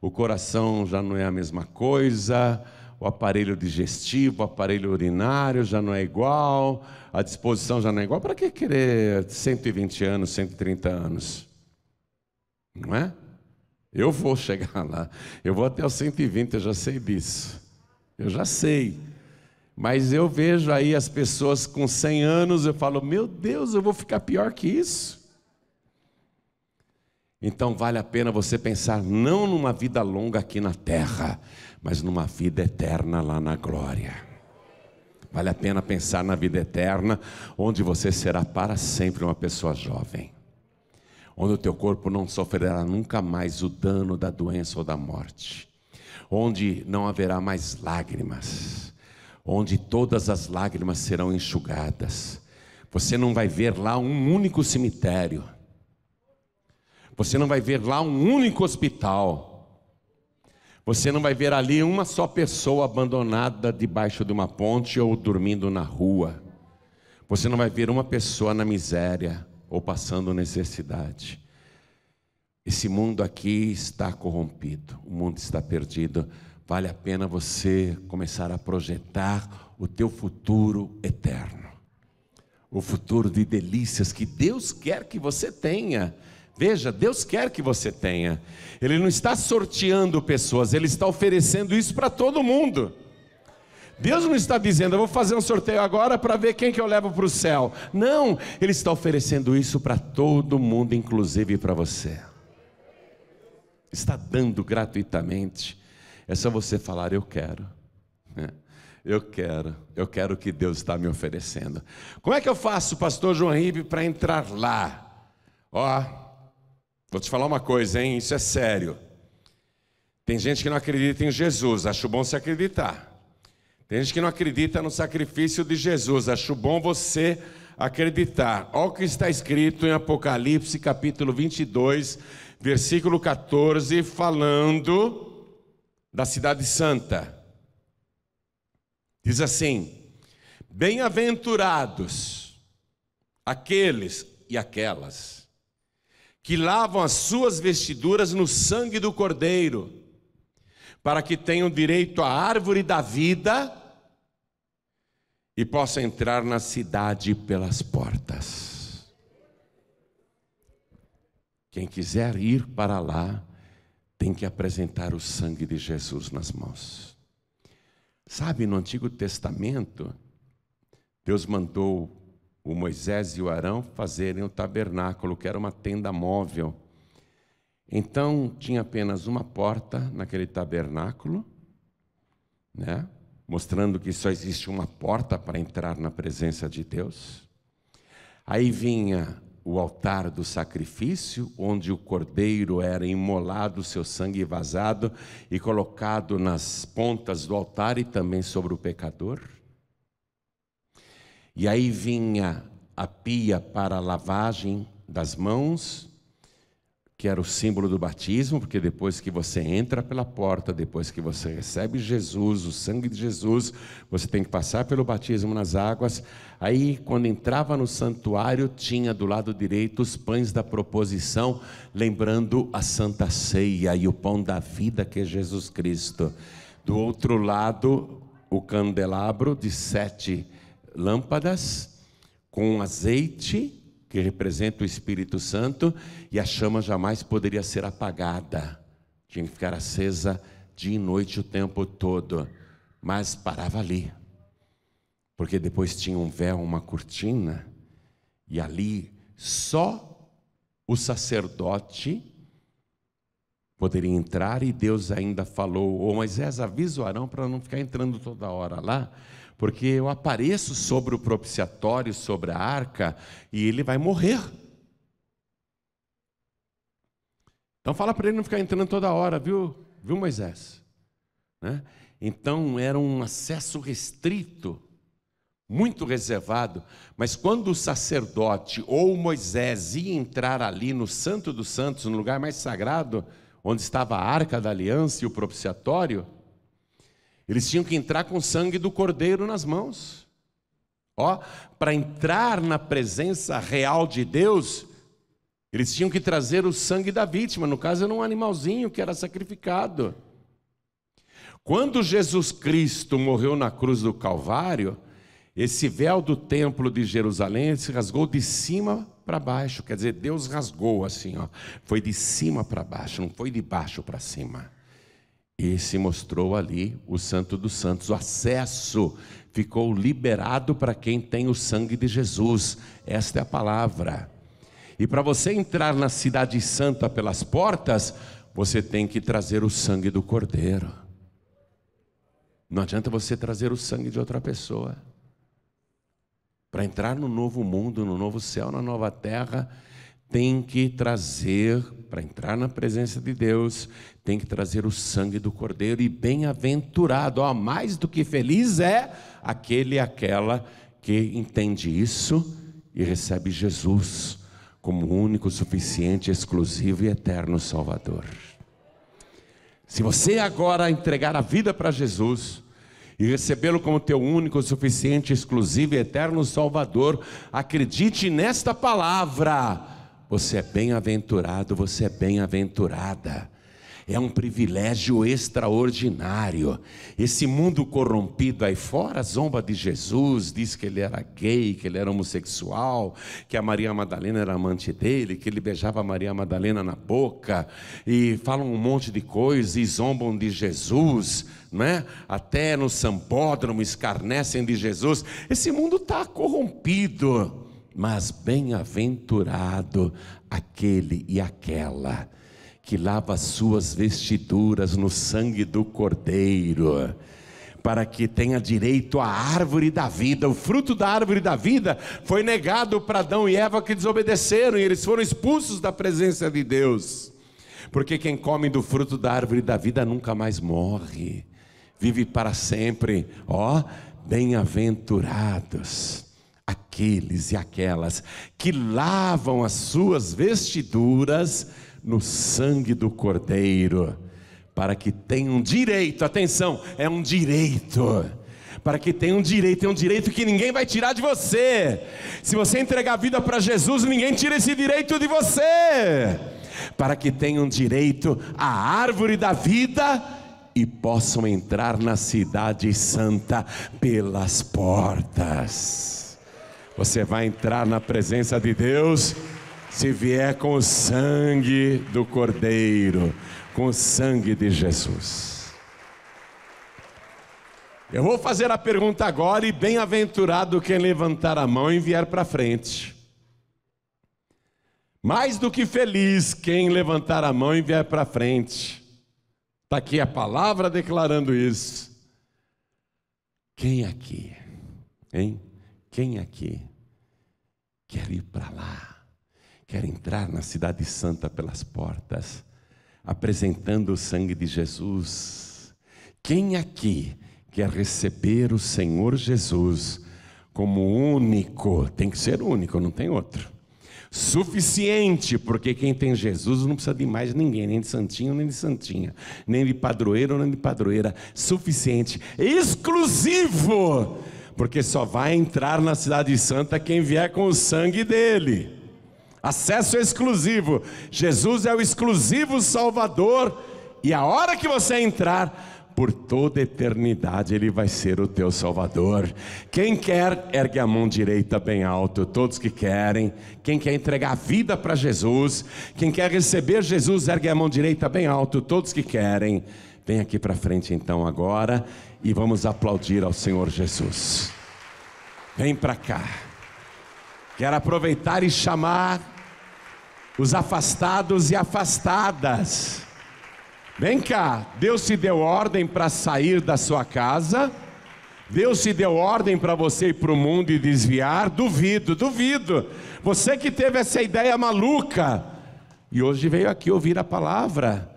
o coração já não é a mesma coisa o aparelho digestivo, o aparelho urinário já não é igual, a disposição já não é igual. Para que querer 120 anos, 130 anos? Não é? Eu vou chegar lá. Eu vou até os 120, eu já sei disso. Eu já sei. Mas eu vejo aí as pessoas com 100 anos, eu falo, meu Deus, eu vou ficar pior que isso. Então vale a pena você pensar não numa vida longa aqui na terra, mas numa vida eterna lá na glória. Vale a pena pensar na vida eterna, onde você será para sempre uma pessoa jovem, onde o teu corpo não sofrerá nunca mais o dano da doença ou da morte, onde não haverá mais lágrimas, onde todas as lágrimas serão enxugadas. Você não vai ver lá um único cemitério. Você não vai ver lá um único hospital. Você não vai ver ali uma só pessoa abandonada debaixo de uma ponte ou dormindo na rua. Você não vai ver uma pessoa na miséria ou passando necessidade. Esse mundo aqui está corrompido, o mundo está perdido. Vale a pena você começar a projetar o teu futuro eterno. O futuro de delícias que Deus quer que você tenha. Veja, Deus quer que você tenha. Ele não está sorteando pessoas, ele está oferecendo isso para todo mundo. Deus não está dizendo, eu vou fazer um sorteio agora para ver quem que eu levo para o céu. Não, Ele está oferecendo isso para todo mundo, inclusive para você. Está dando gratuitamente. É só você falar, eu quero. É. Eu quero, eu quero o que Deus está me oferecendo. Como é que eu faço, pastor João Ribe, para entrar lá? Ó, Vou te falar uma coisa, hein? Isso é sério. Tem gente que não acredita em Jesus, acho bom se acreditar. Tem gente que não acredita no sacrifício de Jesus, acho bom você acreditar. Olha o que está escrito em Apocalipse, capítulo 22, versículo 14, falando da Cidade Santa. Diz assim: Bem-aventurados aqueles e aquelas que lavam as suas vestiduras no sangue do Cordeiro, para que tenham direito à árvore da vida e possam entrar na cidade pelas portas. Quem quiser ir para lá, tem que apresentar o sangue de Jesus nas mãos. Sabe, no Antigo Testamento, Deus mandou o Moisés e o Arão fazerem o tabernáculo, que era uma tenda móvel. Então tinha apenas uma porta naquele tabernáculo, né? mostrando que só existe uma porta para entrar na presença de Deus. Aí vinha o altar do sacrifício, onde o cordeiro era imolado, seu sangue vazado e colocado nas pontas do altar e também sobre o pecador. E aí vinha a pia para a lavagem das mãos, que era o símbolo do batismo, porque depois que você entra pela porta, depois que você recebe Jesus, o sangue de Jesus, você tem que passar pelo batismo nas águas. Aí, quando entrava no santuário, tinha do lado direito os pães da proposição, lembrando a santa ceia e o pão da vida que é Jesus Cristo. Do outro lado, o candelabro de sete lâmpadas com azeite, que representa o Espírito Santo, e a chama jamais poderia ser apagada, tinha que ficar acesa dia e noite o tempo todo, mas parava ali, porque depois tinha um véu, uma cortina, e ali só o sacerdote poderia entrar, e Deus ainda falou, ou Moisés avisa o Arão para não ficar entrando toda hora lá, porque eu apareço sobre o propiciatório, sobre a arca, e ele vai morrer. Então fala para ele não ficar entrando toda hora, viu, viu Moisés? Né? Então era um acesso restrito, muito reservado, mas quando o sacerdote ou Moisés ia entrar ali no Santo dos Santos, no lugar mais sagrado, onde estava a arca da aliança e o propiciatório, eles tinham que entrar com o sangue do cordeiro nas mãos. Ó, para entrar na presença real de Deus, eles tinham que trazer o sangue da vítima, no caso era um animalzinho que era sacrificado. Quando Jesus Cristo morreu na cruz do Calvário, esse véu do templo de Jerusalém se rasgou de cima para baixo, quer dizer, Deus rasgou assim, ó. Foi de cima para baixo, não foi de baixo para cima. E se mostrou ali o Santo dos Santos. O acesso ficou liberado para quem tem o sangue de Jesus. Esta é a palavra. E para você entrar na Cidade Santa pelas portas, você tem que trazer o sangue do Cordeiro. Não adianta você trazer o sangue de outra pessoa. Para entrar no novo mundo, no novo céu, na nova terra, tem que trazer, para entrar na presença de Deus, tem que trazer o sangue do Cordeiro, e bem-aventurado, ó, mais do que feliz é aquele e aquela que entende isso e recebe Jesus como único, suficiente, exclusivo e eterno Salvador. Se você agora entregar a vida para Jesus, e recebê-lo como teu único, suficiente, exclusivo e eterno Salvador, acredite nesta palavra você é bem-aventurado, você é bem-aventurada. É um privilégio extraordinário. Esse mundo corrompido aí fora zomba de Jesus, diz que ele era gay, que ele era homossexual, que a Maria Madalena era amante dele, que ele beijava a Maria Madalena na boca, e falam um monte de coisas e zombam de Jesus, né? até no sambódromo escarnecem de Jesus. Esse mundo está corrompido. Mas bem-aventurado aquele e aquela que lava suas vestiduras no sangue do Cordeiro, para que tenha direito à árvore da vida. O fruto da árvore da vida foi negado para Adão e Eva que desobedeceram e eles foram expulsos da presença de Deus. Porque quem come do fruto da árvore da vida nunca mais morre, vive para sempre. Ó, oh, bem-aventurados aqueles e aquelas que lavam as suas vestiduras no sangue do Cordeiro, para que tenham direito, atenção, é um direito. Para que tenham direito, é um direito que ninguém vai tirar de você. Se você entregar a vida para Jesus, ninguém tira esse direito de você. Para que tenham direito à árvore da vida e possam entrar na Cidade Santa pelas portas. Você vai entrar na presença de Deus se vier com o sangue do Cordeiro, com o sangue de Jesus. Eu vou fazer a pergunta agora, e bem-aventurado quem levantar a mão e vier para frente. Mais do que feliz quem levantar a mão e vier para frente. Está aqui a palavra declarando isso. Quem é aqui? Hein? Quem aqui quer ir para lá? Quer entrar na Cidade Santa pelas portas, apresentando o sangue de Jesus? Quem aqui quer receber o Senhor Jesus como único? Tem que ser único, não tem outro. Suficiente, porque quem tem Jesus não precisa de mais ninguém, nem de santinho, nem de santinha, nem de padroeiro, nem de padroeira. Suficiente, exclusivo porque só vai entrar na Cidade Santa quem vier com o sangue dele. Acesso exclusivo. Jesus é o exclusivo Salvador, e a hora que você entrar, por toda eternidade ele vai ser o teu Salvador. Quem quer, ergue a mão direita bem alto, todos que querem. Quem quer entregar a vida para Jesus, quem quer receber Jesus, ergue a mão direita bem alto, todos que querem. Vem aqui para frente então agora e vamos aplaudir ao Senhor Jesus. Vem para cá. Quero aproveitar e chamar os afastados e afastadas. Vem cá, Deus te deu ordem para sair da sua casa, Deus te deu ordem para você ir para o mundo e desviar. Duvido, duvido. Você que teve essa ideia maluca e hoje veio aqui ouvir a palavra.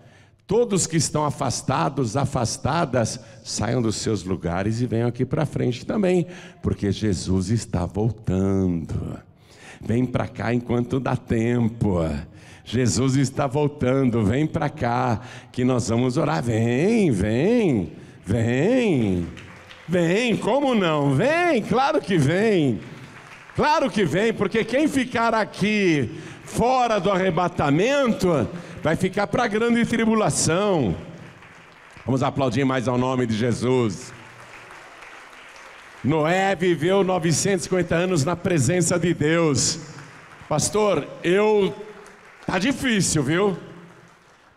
Todos que estão afastados, afastadas, saiam dos seus lugares e venham aqui para frente também, porque Jesus está voltando. Vem para cá enquanto dá tempo. Jesus está voltando, vem para cá que nós vamos orar. Vem, vem, vem, vem, como não? Vem, claro que vem, claro que vem, porque quem ficar aqui fora do arrebatamento vai ficar para grande tribulação. Vamos aplaudir mais ao nome de Jesus. Noé viveu 950 anos na presença de Deus. Pastor, eu tá difícil, viu?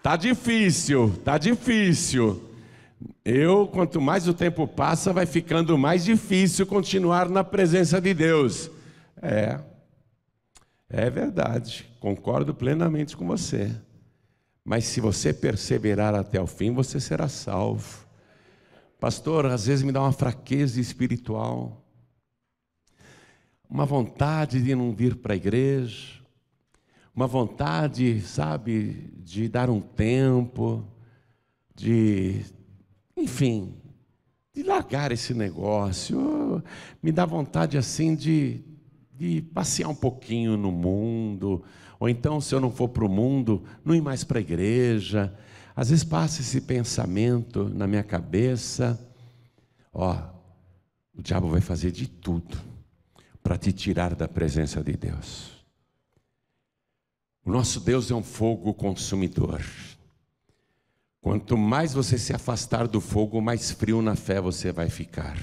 Tá difícil, tá difícil. Eu, quanto mais o tempo passa, vai ficando mais difícil continuar na presença de Deus. É. É verdade. Concordo plenamente com você. Mas se você perseverar até o fim, você será salvo. Pastor, às vezes me dá uma fraqueza espiritual, uma vontade de não vir para a igreja, uma vontade, sabe, de dar um tempo, de, enfim, de largar esse negócio. Me dá vontade assim de, de passear um pouquinho no mundo, ou então, se eu não for para o mundo, não ir mais para a igreja. Às vezes passa esse pensamento na minha cabeça: ó, o diabo vai fazer de tudo para te tirar da presença de Deus. O nosso Deus é um fogo consumidor. Quanto mais você se afastar do fogo, mais frio na fé você vai ficar.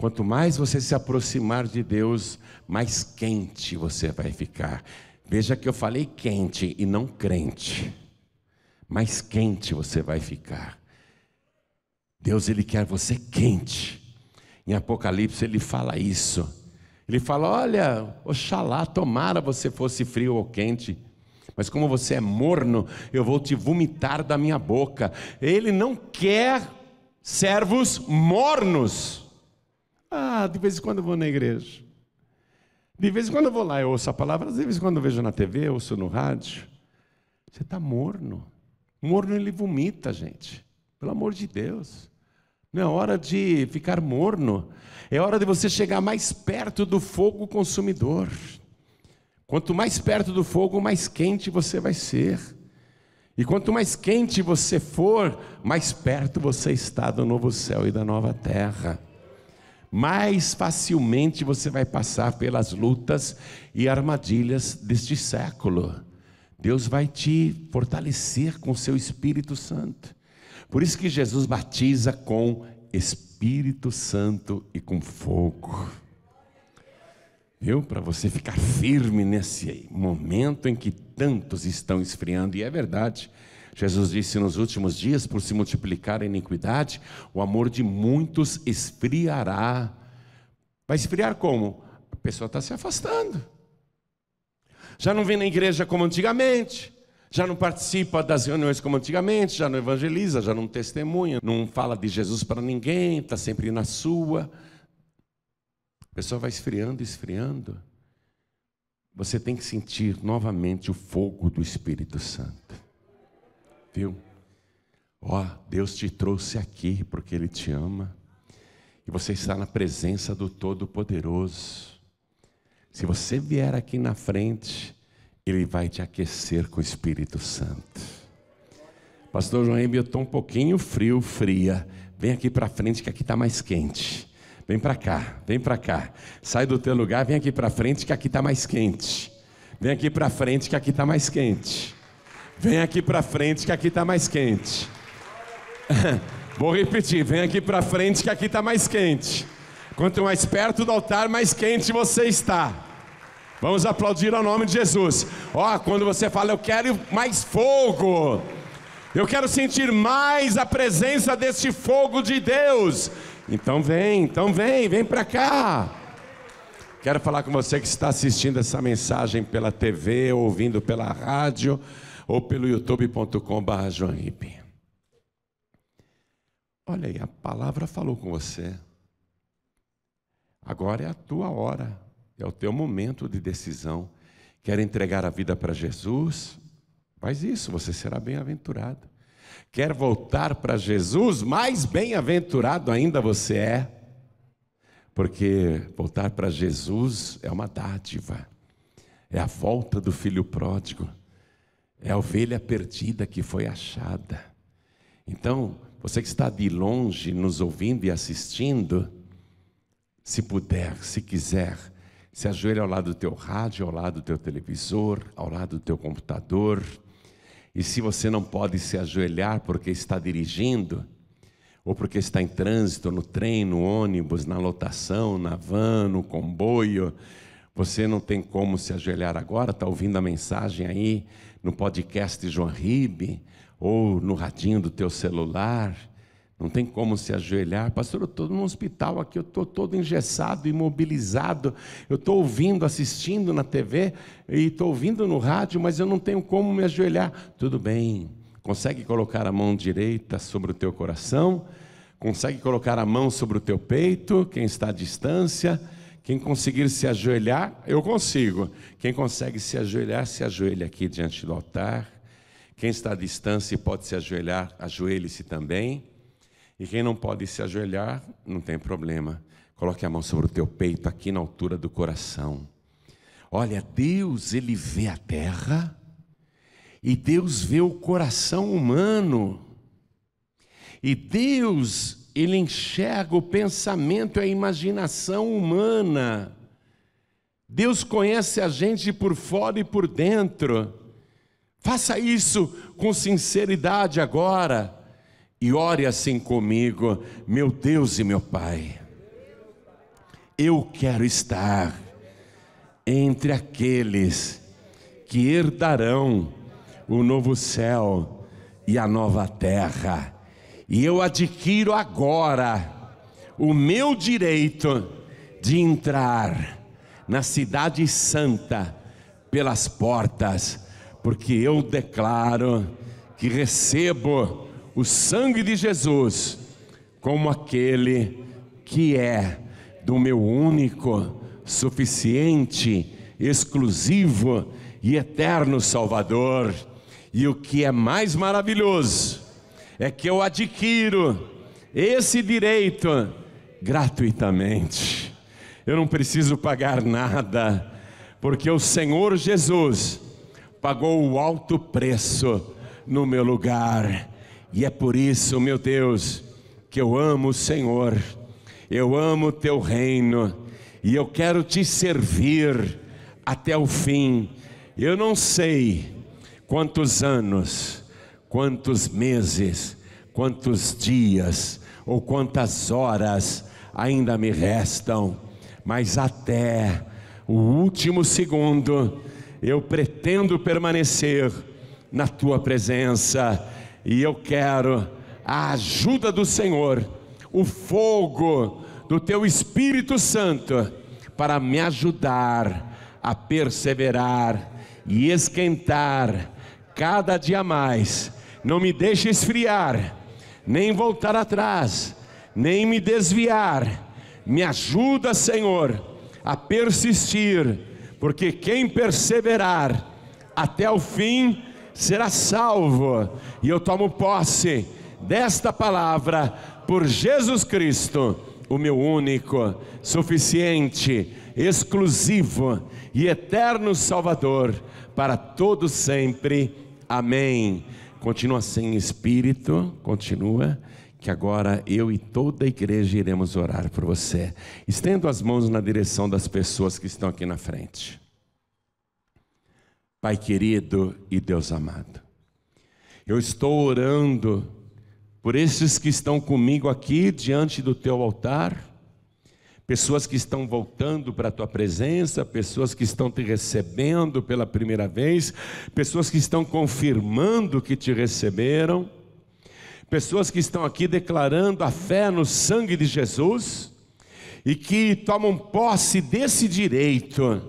Quanto mais você se aproximar de Deus, mais quente você vai ficar. Veja que eu falei quente e não crente. Mais quente você vai ficar. Deus ele quer você quente. Em Apocalipse ele fala isso. Ele fala: "Olha, oxalá tomara você fosse frio ou quente, mas como você é morno, eu vou te vomitar da minha boca". Ele não quer servos mornos. Ah, de vez em quando eu vou na igreja. De vez em quando eu vou lá, eu ouço a palavra, de vez em quando eu vejo na TV, eu ouço no rádio. Você está morno. Morno ele vomita, gente. Pelo amor de Deus. Não é hora de ficar morno. É hora de você chegar mais perto do fogo consumidor. Quanto mais perto do fogo, mais quente você vai ser. E quanto mais quente você for, mais perto você está do novo céu e da nova terra mais facilmente você vai passar pelas lutas e armadilhas deste século. Deus vai te fortalecer com seu Espírito Santo. Por isso que Jesus batiza com Espírito Santo e com fogo. Viu? Para você ficar firme nesse momento em que tantos estão esfriando, e é verdade, Jesus disse: Nos últimos dias, por se multiplicar a iniquidade, o amor de muitos esfriará. Vai esfriar como? A pessoa está se afastando. Já não vem na igreja como antigamente, já não participa das reuniões como antigamente, já não evangeliza, já não testemunha, não fala de Jesus para ninguém, está sempre na sua. A pessoa vai esfriando, esfriando. Você tem que sentir novamente o fogo do Espírito Santo viu? Ó, oh, Deus te trouxe aqui porque Ele te ama. E você está na presença do Todo-Poderoso. Se você vier aqui na frente, Ele vai te aquecer com o Espírito Santo. Pastor João, eu estou um pouquinho frio, fria. Vem aqui para frente que aqui está mais quente. Vem para cá, vem para cá. Sai do teu lugar, vem aqui para frente que aqui está mais quente. Vem aqui para frente que aqui está mais quente. Vem aqui para frente que aqui está mais quente. (laughs) Vou repetir, vem aqui para frente que aqui está mais quente. Quanto mais perto do altar, mais quente você está. Vamos aplaudir ao nome de Jesus. Ó, oh, quando você fala, eu quero mais fogo. Eu quero sentir mais a presença deste fogo de Deus. Então vem, então vem, vem para cá. Quero falar com você que está assistindo essa mensagem pela TV, ouvindo pela rádio ou pelo youtube.com.br Olha aí, a palavra falou com você. Agora é a tua hora, é o teu momento de decisão. Quer entregar a vida para Jesus? Faz isso, você será bem-aventurado. Quer voltar para Jesus? Mais bem-aventurado ainda você é. Porque voltar para Jesus é uma dádiva, é a volta do filho pródigo. É a ovelha perdida que foi achada. Então, você que está de longe nos ouvindo e assistindo, se puder, se quiser, se ajoelhe ao lado do teu rádio, ao lado do teu televisor, ao lado do teu computador. E se você não pode se ajoelhar porque está dirigindo, ou porque está em trânsito, no trem, no ônibus, na lotação, na van, no comboio, você não tem como se ajoelhar agora, está ouvindo a mensagem aí, no podcast João Ribe, ou no radinho do teu celular, não tem como se ajoelhar. Pastor, eu estou num hospital aqui, eu estou todo engessado, imobilizado. Eu estou ouvindo, assistindo na TV e estou ouvindo no rádio, mas eu não tenho como me ajoelhar. Tudo bem, consegue colocar a mão direita sobre o teu coração, consegue colocar a mão sobre o teu peito, quem está à distância quem conseguir se ajoelhar, eu consigo. Quem consegue se ajoelhar, se ajoelha aqui diante do altar. Quem está à distância e pode se ajoelhar, ajoelhe-se também. E quem não pode se ajoelhar, não tem problema. Coloque a mão sobre o teu peito, aqui na altura do coração. Olha, Deus, ele vê a terra e Deus vê o coração humano. E Deus ele enxerga o pensamento e a imaginação humana. Deus conhece a gente por fora e por dentro. Faça isso com sinceridade agora e ore assim comigo, meu Deus e meu Pai. Eu quero estar entre aqueles que herdarão o novo céu e a nova terra e eu adquiro agora o meu direito de entrar na Cidade Santa pelas portas, porque eu declaro que recebo o sangue de Jesus como aquele que é do meu único, suficiente, exclusivo e eterno Salvador. E o que é mais maravilhoso, é que eu adquiro esse direito gratuitamente. Eu não preciso pagar nada, porque o Senhor Jesus pagou o alto preço no meu lugar. E é por isso, meu Deus, que eu amo o Senhor, eu amo o teu reino e eu quero te servir até o fim. Eu não sei quantos anos quantos meses, quantos dias ou quantas horas ainda me restam, mas até o último segundo eu pretendo permanecer na tua presença e eu quero a ajuda do Senhor, o fogo do teu Espírito Santo para me ajudar a perseverar e esquentar cada dia mais não me deixe esfriar, nem voltar atrás, nem me desviar. Me ajuda, Senhor, a persistir, porque quem perseverar até o fim será salvo. E eu tomo posse desta palavra por Jesus Cristo, o meu único, suficiente, exclusivo e eterno Salvador, para todos sempre. Amém continua sem espírito, continua, que agora eu e toda a igreja iremos orar por você. Estendo as mãos na direção das pessoas que estão aqui na frente. Pai querido e Deus amado, eu estou orando por esses que estão comigo aqui diante do teu altar pessoas que estão voltando para a tua presença, pessoas que estão te recebendo pela primeira vez, pessoas que estão confirmando que te receberam, pessoas que estão aqui declarando a fé no sangue de Jesus e que tomam posse desse direito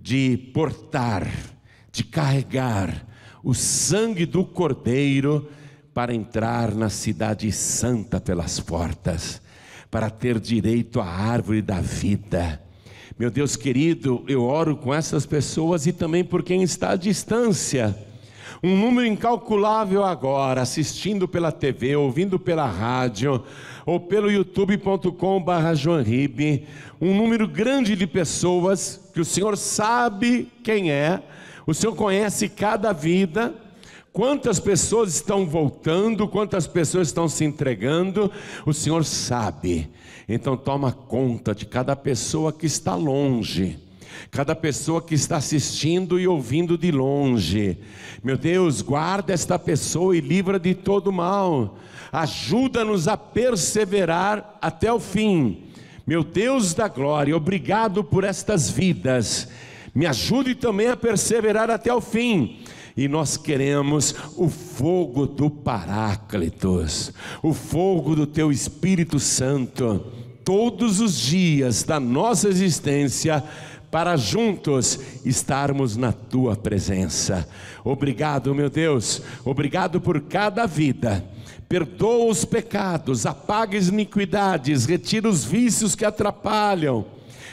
de portar, de carregar o sangue do Cordeiro para entrar na Cidade Santa pelas portas para ter direito à árvore da vida. Meu Deus querido, eu oro com essas pessoas e também por quem está à distância. Um número incalculável agora, assistindo pela TV, ouvindo pela rádio, ou pelo youtubecom um número grande de pessoas que o Senhor sabe quem é, o Senhor conhece cada vida Quantas pessoas estão voltando, quantas pessoas estão se entregando, o Senhor sabe. Então toma conta de cada pessoa que está longe cada pessoa que está assistindo e ouvindo de longe. Meu Deus, guarda esta pessoa e livra de todo mal. Ajuda-nos a perseverar até o fim. Meu Deus da glória, obrigado por estas vidas. Me ajude também a perseverar até o fim e nós queremos o fogo do Paráclitos, o fogo do teu Espírito Santo, todos os dias da nossa existência, para juntos estarmos na tua presença. Obrigado, meu Deus, obrigado por cada vida. Perdoa os pecados, apaga as iniquidades, retira os vícios que atrapalham.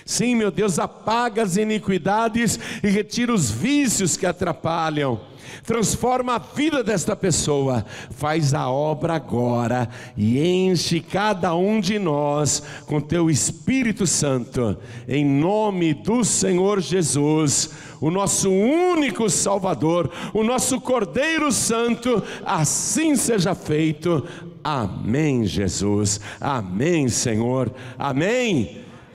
Sim, meu Deus, apaga as iniquidades e retira os vícios que atrapalham transforma a vida desta pessoa, faz a obra agora e enche cada um de nós com teu Espírito Santo, em nome do Senhor Jesus, o nosso único Salvador, o nosso Cordeiro Santo, assim seja feito. Amém, Jesus. Amém, Senhor. Amém.